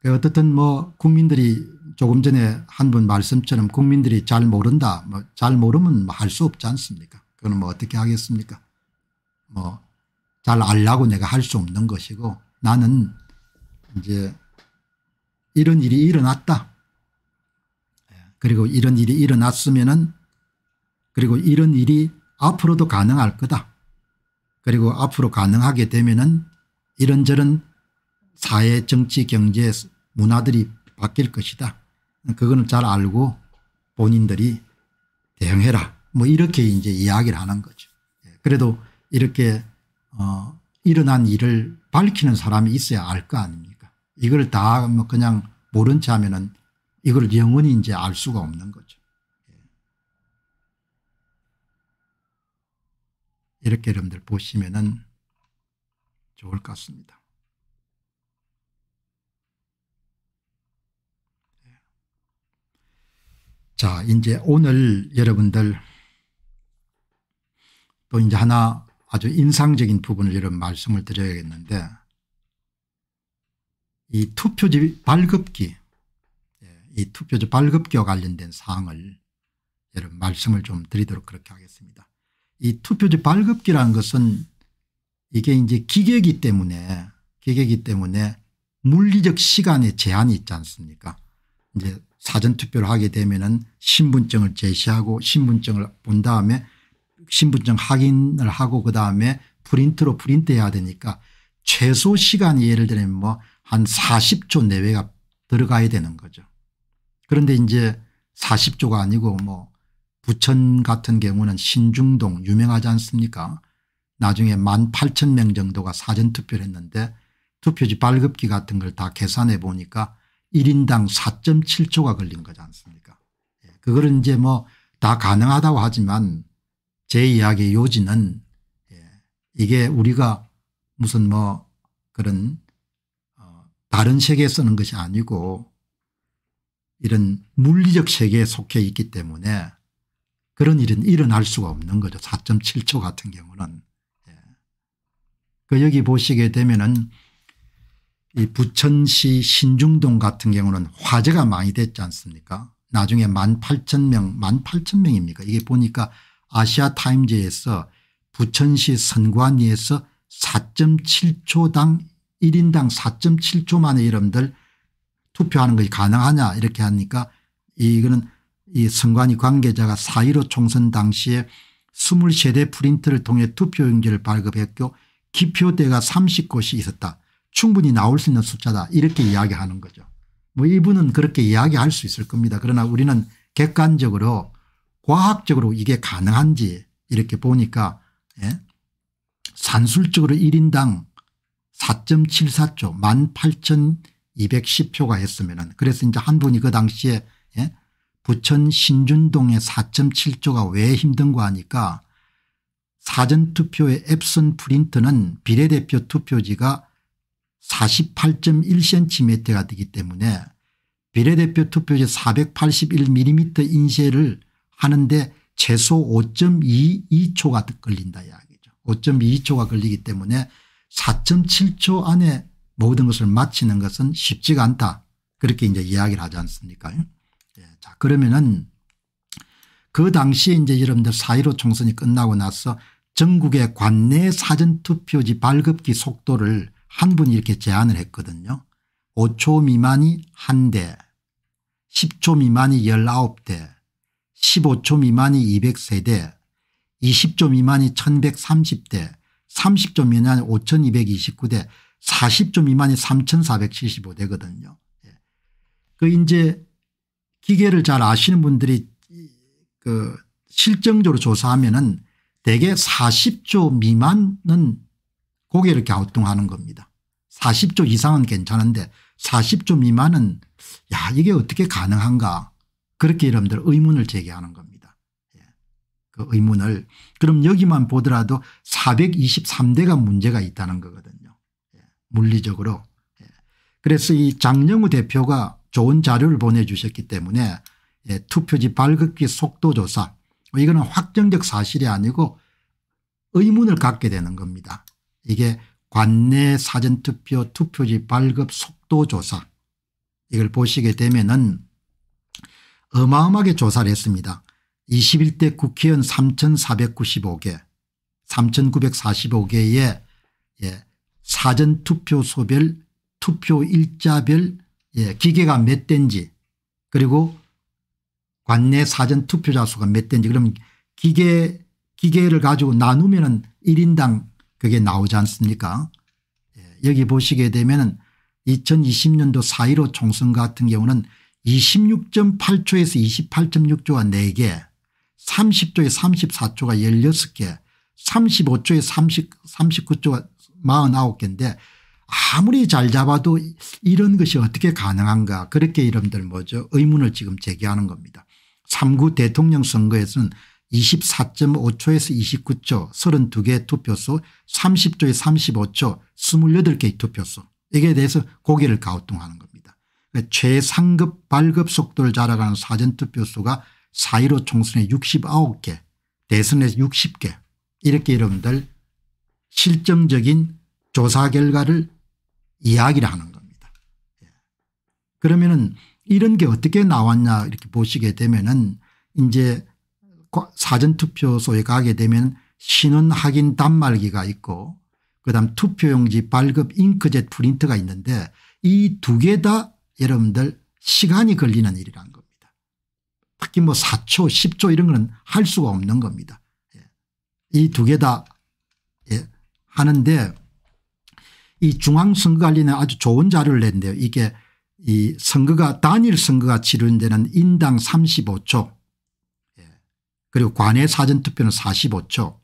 예, 어떻든 뭐 국민들이 조금 전에 한 분 말씀처럼 국민들이 잘 모른다. 뭐잘 모르면 뭐 할수 없지 않습니까? 그건 뭐 어떻게 하겠습니까? 뭐 잘 알라고 내가 할 수 없는 것이고 나는 이제 이런 일이 일어났다. 그리고 이런 일이 일어났으면은 그리고 이런 일이 앞으로도 가능할 거다. 그리고 앞으로 가능하게 되면은 이런저런 사회, 정치, 경제, 문화들이 바뀔 것이다. 그거는 잘 알고 본인들이 대응해라. 뭐 이렇게 이제 이야기를 하는 거죠. 예, 그래도 이렇게 어 일어난 일을 밝히는 사람이 있어야 알 거 아닙니까? 이걸 다뭐 그냥 모른 채 하면은 이걸 영원히 이제 알 수가 없는 거죠. 예. 이렇게 여러분들 보시면은 좋을 것 같습니다. 자, 이제 오늘 여러분들 또 이제 하나 아주 인상적인 부분을 여러 말씀을 드려야겠는데 이 투표지 발급기 예, 이 투표지 발급기와 관련된 사항을 여러분 말씀을 좀 드리도록 그렇게 하겠습니다. 이 투표지 발급기라는 것은 이게 이제 기계기 때문에 기계기 때문에 물리적 시간에 제한이 있지 않습니까 이제 사전투표를 하게 되면은 신분증을 제시하고 신분증을 본 다음에 신분증 확인을 하고 그다음에 프린트로 프린트해야 되니까 최소 시간이 예를 들면 뭐 한 40초 내외가 들어가야 되는 거죠. 그런데 이제 40조가 아니고 뭐 부천 같은 경우는 신중동 유명하지 않습니까 나중에 1만 8천 명 정도가 사전투표를 했는데 투표지 발급기 같은 걸 다 계산해 보니까 1인당 4.7초가 걸린 거지 않습니까 예, 그걸 이제 뭐 다 가능하다고 하지만 제 이야기의 요지는 예, 이게 우리가 무슨 뭐 그런 어, 다른 세계에 쓰는 것이 아니고 이런 물리적 세계에 속해 있기 때문에 그런 일은 일어날 수가 없는 거죠. 4.7초 같은 경우는. 예. 그 여기 보시게 되면은 이 부천시 신중동 같은 경우는 화제가 많이 됐지 않습니까 나중에 18,000명 18,000명입니까 이게 보니까 아시아타임즈에서 부천시 선관위에서 4.7초당 1인당 4.7초 만에 이름들 투표하는 것이 가능하냐 이렇게 하니까 이거는 이 선관위 관계자가 4.15 총선 당시에 23대 프린트를 통해 투표용지를 발급했고 기표대가 30곳이 있었다. 충분히 나올 수 있는 숫자다 이렇게 이야기하는 거죠. 뭐 이분은 그렇게 이야기할 수 있을 겁니다. 그러나 우리는 객관적으로 과학적으로 이게 가능한지 이렇게 보니까 예? 산술적으로 1인당 4.74조 18,210표가 했으면 은 그래서 이제 한 분이 그 당시에 예? 부천 신준동의 4.7조가 왜 힘든가 하니까 사전투표의 앱슨 프린트는 비례대표 투표지가 48.1cm가 되기 때문에 비례대표 투표제 481mm 인쇄를 하는데 최소 5.22초가 걸린다 이야기죠. 5.22초가 걸리기 때문에 4.7초 안에 모든 것을 마치는 것은 쉽지가 않다. 그렇게 이제 이야기를 하지 않습니까? 예. 자, 그러면은 그 당시에 이제 여러분들 4.15 총선이 끝나고 나서 전국의 관내 사전투표지 발급기 속도를 한 분이 이렇게 제안을 했거든요. 5초 미만이 한대 10초 미만이 19대 15초 미만이 200세대 20조 미만이 1130대 30조 미만이 5229대 40조 미만이 3475대거든요. 예. 그 이제 기계를 잘 아시는 분들이 그 실정적으로 조사하면은 대개 40조 미만은 고개를 갸우뚱하는 겁니다. 40조 이상은 괜찮은데 40조 미만은 야 이게 어떻게 가능한가 그렇게 여러분들 의문을 제기하는 겁니다. 예. 그 의문을 그럼 여기만 보더라도 423대가 문제가 있다는 거거든요. 예. 물리적으로. 예. 그래서 이 장영우 대표가 좋은 자료를 보내주셨기 때문에 예, 투표지 발급기 속도 조사 이거는 확정적 사실이 아니고 의문을 갖게 되는 겁니다. 이게 관내 사전투표 투표지 발급 속도조사 이걸 보시게 되면 은 어마어마하게 조사를 했습니다. 21대 국회의원 3495개 3945개의 예, 사전투표소별 투표일자별 예, 기계가 몇 대인지 그리고 관내 사전투표자 수가 몇 대인지 그럼 기계 기계를 가지고 나누면 은 1인당 그게 나오지 않습니까 예, 여기 보시게 되면 2020년도 4.15 총선 같은 경우는 26.8초에서 28.6조가 4개 30조에 34조가 16개 35조에 30, 39조가 49개인데 아무리 잘 잡아도 이런 것이 어떻게 가능한가 그렇게 이름들 뭐죠 의문을 지금 제기하는 겁니다. 3구 대통령 선거에서는 24.5초에서 29초 32개의 투표수 30초에 35초 28개의 투표수 이게 대해서 고개를 가우뚱하는 겁니다. 그러니까 최상급 발급 속도를 자랑하는 사전투표수가 4.15 총선에 69개 대선에 60개 이렇게 여러분들 실정적인 조사 결과를 이야기를 하는 겁니다. 예. 그러면 은 이런 게 어떻게 나왔냐 이렇게 보시게 되면 은 이제 그 사전투표소에 가게 되면 신원 확인 단말기가 있고 그다음 투표용지 발급 잉크젯 프린트가 있는데 이 두 개 다 여러분들 시간이 걸리는 일이란 겁니다. 특히 뭐 4초 10초 이런 건 할 수가 없는 겁니다. 예. 이두 개다 예. 하는데 이 중앙선거관리는 아주 좋은 자료를 냈는데요. 이게 이 선거가 단일 선거가 치르는 데는 인당 35초 그리고 관외 사전투표는 45초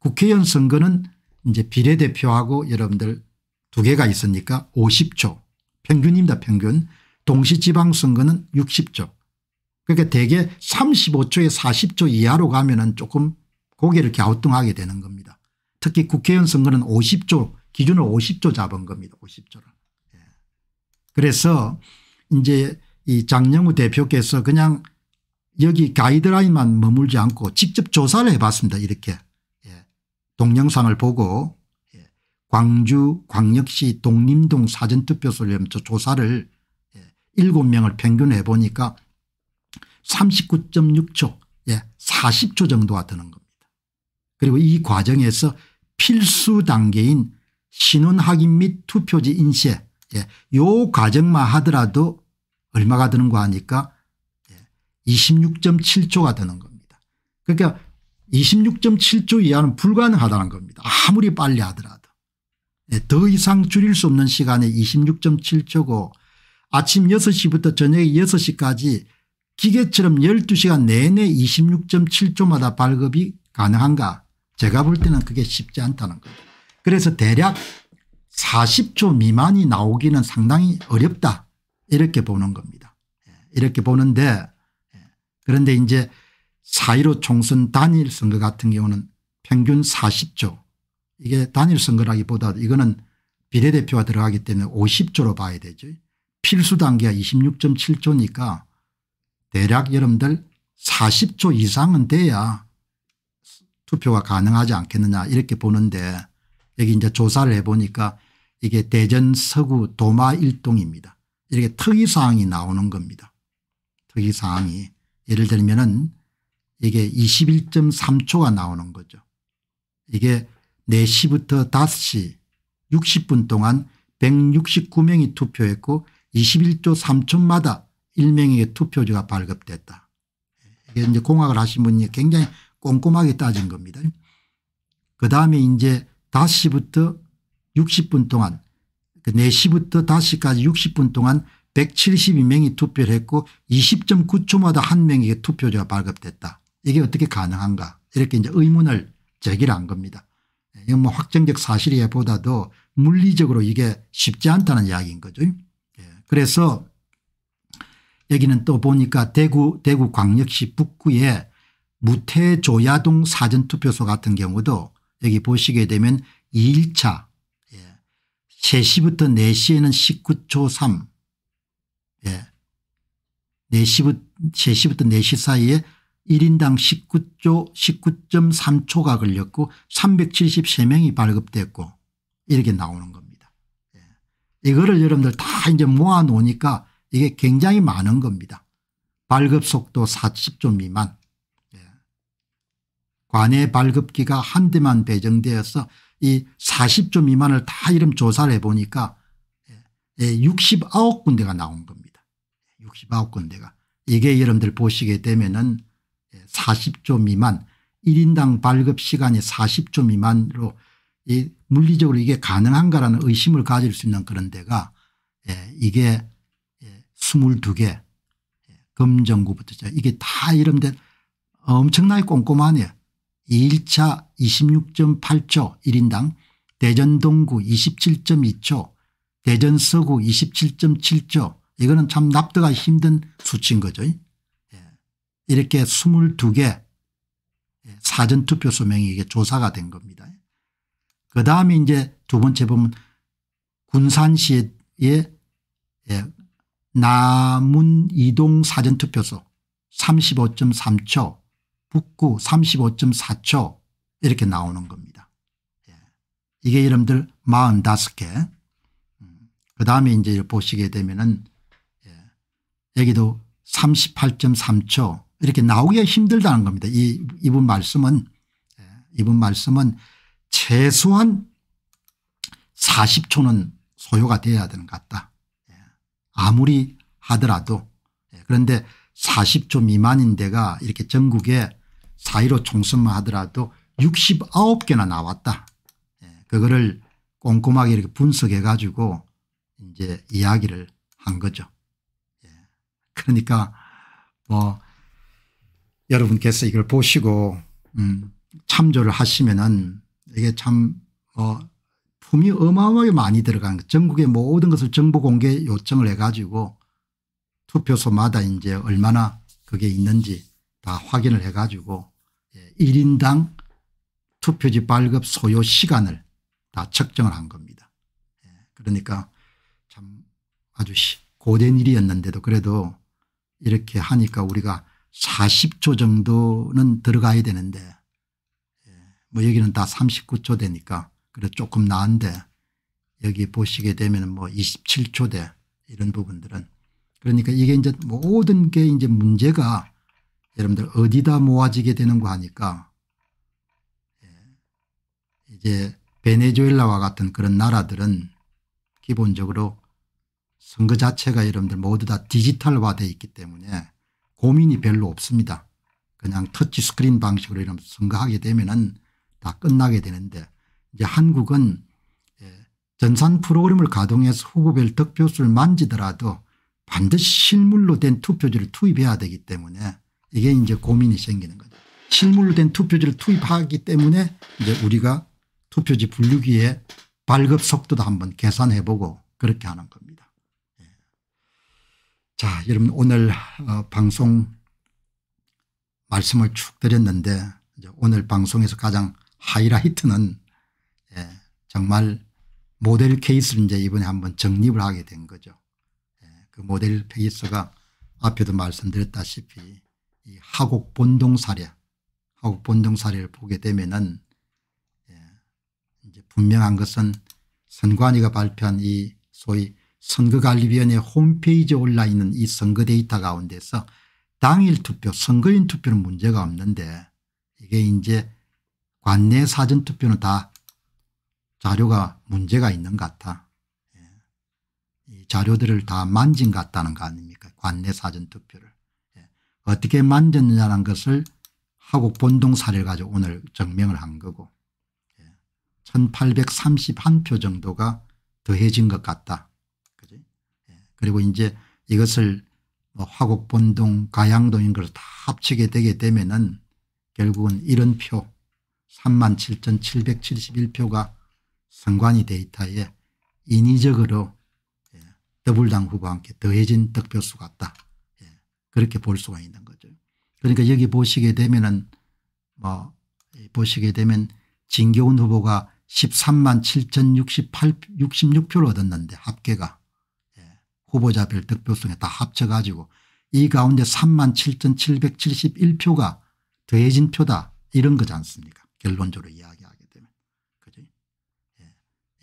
국회의원 선거는 이제 비례대표하고 여러분들 두 개가 있으니까 50초 평균입니다 평균 동시지방선거는 60초 그러니까 대개 35초에 40초 이하로 가면 은 조금 고개를 갸우뚱하게 되는 겁니다. 특히 국회의원 선거는 50조 기준을 50조 잡은 겁니다. 50조를. 예. 그래서 이제 이 장영우 대표께서 그냥 여기 가이드라인만 머물지 않고 직접 조사를 해봤습니다. 이렇게 예. 동영상을 보고 예. 광주 광역시 동림동 사전투표소를 염쳐 조사를 예. 7명을 평균해 보니까 39.6초 예. 40초 정도가 드는 겁니다. 그리고 이 과정에서 필수 단계인 신원 확인 및 투표지 인쇄 예. 요 과정만 하더라도 얼마가 드는 거 하니까 26.7조가 되는 겁니다. 그러니까 26.7조 이하는 불가능하다는 겁니다. 아무리 빨리 하더라도. 예, 더 이상 줄일 수 없는 시간에 26.7초고 아침 6시부터 저녁 6시까지 기계처럼 12시간 내내 26.7조마다 발급이 가능한가 제가 볼 때는 그게 쉽지 않다는 거예 그래서 대략 40조 미만이 나오기는 상당히 어렵다 이렇게 보는 겁니다. 예, 이렇게 보는데 그런데 이제 4.15 총선 단일 선거 같은 경우는 평균 40조 이게 단일 선거라기보다 이거는 비례대표가 들어가기 때문에 50조로 봐야 되죠. 필수 단계가 26.7조니까 대략 여러분들 40조 이상은 돼야 투표가 가능하지 않겠느냐 이렇게 보는데 여기 이제 조사를 해보니까 이게 대전 서구 도마 일동입니다 이렇게 특이사항이 나오는 겁니다. 특이사항이. 예를 들면은 이게 21.3초가 나오는 거죠. 이게 4시부터 5시 60분 동안 169명이 투표했고 21조 3천마다 1명에게 투표지가 발급됐다. 이게 이제 공학을 하신 분이 굉장히 꼼꼼하게 따진 겁니다. 그 다음에 이제 5시부터 60분 동안 4시부터 그 5시까지 60분 동안 172명이 투표를 했고 20.9초마다 한 명에게 투표자가 발급됐다. 이게 어떻게 가능한가 이렇게 이제 의문을 제기를 한 겁니다. 예, 이건 뭐 확정적 사실이야 보다도 물리적으로 이게 쉽지 않다는 이야기인 거죠. 예, 그래서 여기는 또 보니까 대구 대구 광역시 북구에 무태조야동 사전투표소 같은 경우도 여기 보시게 되면 2일차 3시부터 예, 4시에는 19초 3 예. 4시부터, 3시부터 4시 사이에 1인당 19조 19.3초가 걸렸고 373명이 발급됐고 이렇게 나오는 겁니다. 예. 이거를 여러분들 다 이제 모아 놓으니까 이게 굉장히 많은 겁니다. 발급 속도 40조 미만 예. 관내 발급기가 한 대만 배정되어서 이 40조 미만을 다 이름 조사를 해보니까 예. 69군데가 예, 나온 겁니다. 6 9건데가 이게 여러분들 보시게 되면은 40조 예, 미만 1인당 발급 시간이 40조 미만으로 이 물리적으로 이게 가능한가라는 의심을 가질 수 있는 그런 데가 예, 이게 예, 22개 예, 금정구부터 이게 다 이런 데 엄청나게 꼼꼼하네요. 2일차 26.8초 1인당 대전동구 27.2초 대전서구 27.7초 이거는 참 납득하기 힘든 수치인 거죠. 예. 이렇게 22개 예, 사전투표 소명이 이게 조사가 된 겁니다. 그 다음에 이제 두 번째 보면 군산시의 예, 남은 이동 사전투표소 35.3초 북구 35.4초 이렇게 나오는 겁니다. 이게 이름들 45개 음. 그 다음에 이제 보시게 되면은 여기도 38.3초 이렇게 나오기가 힘들다는 겁니다. 이, 이분 말씀은 예, 이분 말씀은 최소한 40초는 소요가 돼야 되는 것 같다. 예, 아무리 하더라도 예, 그런데 40초 미만인 데가 이렇게 전국에 4.15 총선만 하더라도 69개나 나왔다. 그거를 꼼꼼하게 이렇게 분석해 가지고 이제 이야기를 한 거죠. 그러니까 뭐 여러분께서 이걸 보시고 음 참조를 하시면은 이게 참뭐 품이 어마어마하게 많이 들어간 것. 전국의 모든 것을 정보 공개 요청을 해가지고 투표소마다 이제 얼마나 그게 있는지 다 확인을 해가지고 1인당 예, 투표지 발급 소요 시간을 다 측정을 한 겁니다. 예, 그러니까 참 아주 고된 일이었는데도 그래도 이렇게 하니까 우리가 40초 정도는 들어가야 되는데 예, 뭐 여기는 다 39초 되니까 그래 조금 나은데 여기 보시게 되면 뭐 27초 대 이런 부분들은 그러니까 이게 이제 모든 게 이제 문제가 여러분들 어디다 모아지게 되는 거 하니까 예, 이제 베네수엘라와 같은 그런 나라들은 기본적으로 선거 자체가 여러분들 모두 다 디지털화되어 있기 때문에 고민이 별로 없습니다. 그냥 터치스크린 방식으로 이런 선거하게 되면은 다 끝나게 되는데 이제 한국은 예, 전산 프로그램을 가동해서 후보별 득표수를 만지더라도 반드시 실물로 된 투표지를 투입해야 되기 때문에 이게 이제 고민이 생기는 거죠. 실물로 된 투표지를 투입하기 때문에 이제 우리가 투표지 분류기에 발급 속도도 한번 계산해 보고 그렇게 하는 겁니다. 자, 여러분 오늘 어, 방송 말씀을 쭉 드렸는데 오늘 방송에서 가장 하이라이트는 예, 정말 모델 케이스를 이제 이번에 한번 정립을 하게 된 거죠. 예, 그 모델 케이스가 앞에도 말씀드렸다시피 이 하곡 본동 사례, 하곡 본동 사례를 보게 되면은 예, 분명한 것은 선관위가 발표한 이 소위 선거관리위원회 홈페이지에 올라 있는 이 선거 데이터 가운데서 당일 투표 선거인 투표는 문제가 없는데 이게 이제 관내 사전 투표는 다 자료가 문제가 있는 것 같아. 예. 자료들을 다 만진 것 같다는 거 아닙니까 관내 사전 투표를. 예. 어떻게 만졌느냐는 것을 하곡 본동 사례를 가지고 오늘 증명을 한 거고 1831표 예. 정도가 더해진 것 같다. 그리고 이제 이것을 뭐 화곡본동 가양동 인걸 다 합치게 되게 되면은 결국은 이런 표 37,771표가 선관위 데이터에 인위적으로 예, 더블당 후보와 함께 더해진 득표수 같다. 예, 그렇게 볼 수가 있는 거죠. 그러니까 여기 보시게 되면은 뭐 보시게 되면 진교훈 후보가 13만 7 0 6 66표를 얻었는데 합계가 후보자별 득표수에 다 합쳐가지고 이 가운데 3만 7,771표가 더해진 표다 이런 거지 않습니까 결론적으로 이야기하게 되면. 그죠?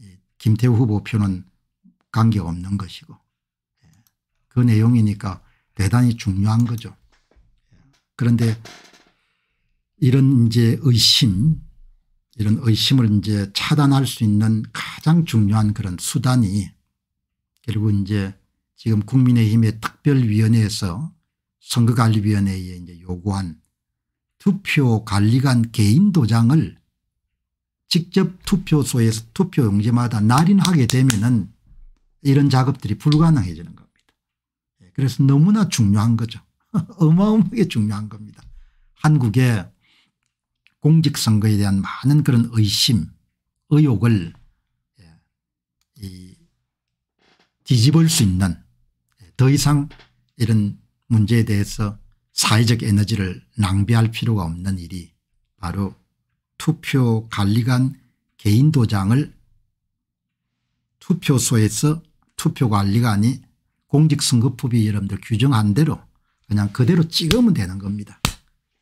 예. 김태우 후보 표는 관계없는 것이고 예. 그 내용이니까 대단히 중요한 거죠. 예. 그런데 이런 이제 의심 이런 의심을 이제 차단할 수 있는 가장 중요한 그런 수단이 결국 이제 지금 국민의힘의 특별위원회에서 선거관리위원회에 이제 요구한 투표 관리관 개인 도장을 직접 투표소에서 투표용지마다 날인하게 되면은 이런 작업들이 불가능해지는 겁니다. 예, 그래서 너무나 중요한 거죠. (laughs) 어마어마하게 중요한 겁니다. 한국의 공직선거에 대한 많은 그런 의심 의혹을 뒤집을 수 있는 더 이상 이런 문제에 대해서 사회적 에너지를 낭비할 필요가 없는 일이 바로 투표 관리관 개인 도장을 투표소에서 투표관리관이 공직선거법이 여러분들 규정한 대로 그냥 그대로 찍으면 되는 겁니다.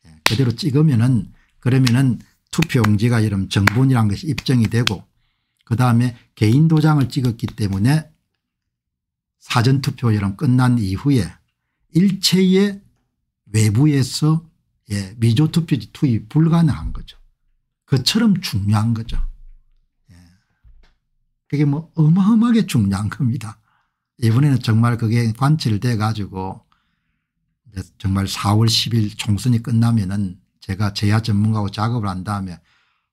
예, 그대로 찍으면은 그러면은 투표용지가 여러분 정본이라는 것이 입증이 되고 그 다음에 개인 도장을 찍었기 때문에 사전투표여럼 끝난 이후에 일체의 외부에서 예, 미조투표지 투입 불가능한 거죠. 그처럼 중요한 거죠. 예. 그게 뭐 어마어마하게 중요한 겁니다. 이번에는 정말 그게 관철돼 가지고 정말 4월 10일 총선이 끝나면은 제가 제야 전문가하고 작업을 한 다음에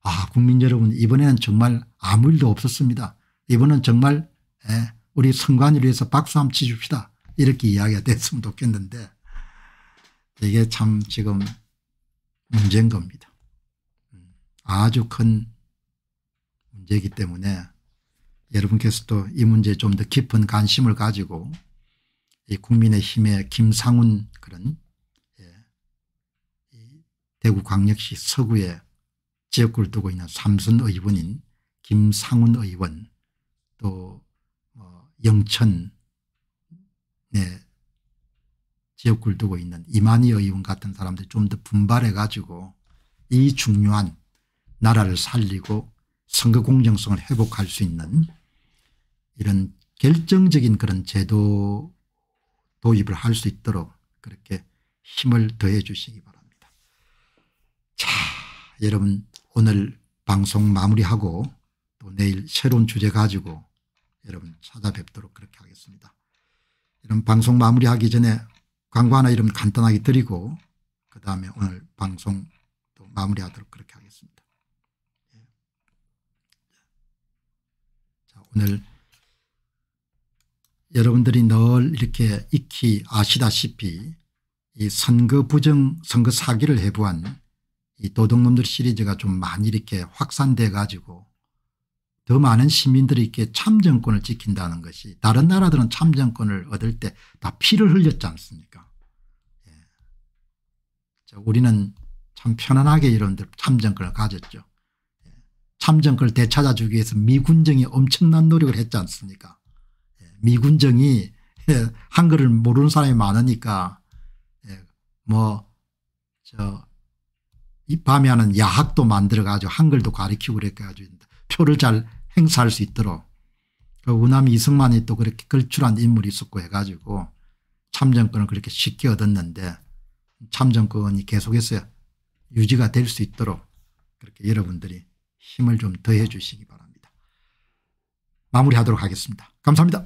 아 국민 여러분 이번에는 정말 아무 일도 없었습니다. 이번은 정말 예, 우리 선관위를 위해서 박수 한번 치줍시다. 이렇게 이야기가 됐으면 좋겠는데 이게 참 지금 문제인 겁니다. 음, 아주 큰 문제이기 때문에 여러분께서도 이 문제에 좀 더 깊은 관심을 가지고 이 국민의힘의 김상훈 그런 예, 대구광역시 서구에 지역구를 두고 있는 삼선 의원인 김상훈 의원 또 영천 네, 지역구를 두고 있는 이만희 의원 같은 사람들이 좀 더 분발해 가지고 이 중요한 나라를 살리고 선거 공정성을 회복할 수 있는 이런 결정적인 그런 제도 도입을 할 수 있도록 그렇게 힘을 더해 주시기 바랍니다. 자 여러분 오늘 방송 마무리하고 또 내일 새로운 주제 가지고 여러분 찾아뵙도록 그렇게 하겠습니다. 이런 방송 마무리하기 전에 광고 하나 이름 간단하게 드리고 그 다음에 오늘 방송 또 마무리하도록 그렇게 하겠습니다. 예. 자, 오늘 여러분들이 늘 이렇게 익히 아시다시피 이 선거 부정 선거 사기를 해부한 이 도둑놈들 시리즈가 좀 많이 이렇게 확산돼 가지고 더 많은 시민들이 있게 참정권을 지킨다는 것이 다른 나라들은 참정권을 얻을 때 다 피를 흘렸지 않습니까 예. 우리는 참 편안하게 여러분들 참정권을 가졌죠. 예. 참정권을 되찾아주기 위해서 미군정이 엄청난 노력을 했지 않습니까 예. 미군정이 예, 한글을 모르는 사람이 많으니까 예, 뭐저 밤에 하는 야학도 만들어가지고 한글도 가르치고 그래가지고 표를 잘 행사할 수 있도록 그 우남 이승만이 또 그렇게 걸출한 인물이 있었고 해가지고 참정권을 그렇게 쉽게 얻었는데 참정권이 계속해서 유지가 될 수 있도록 그렇게 여러분들이 힘을 좀 더해 주시기 바랍니다. 마무리하도록 하겠습니다. 감사합니다.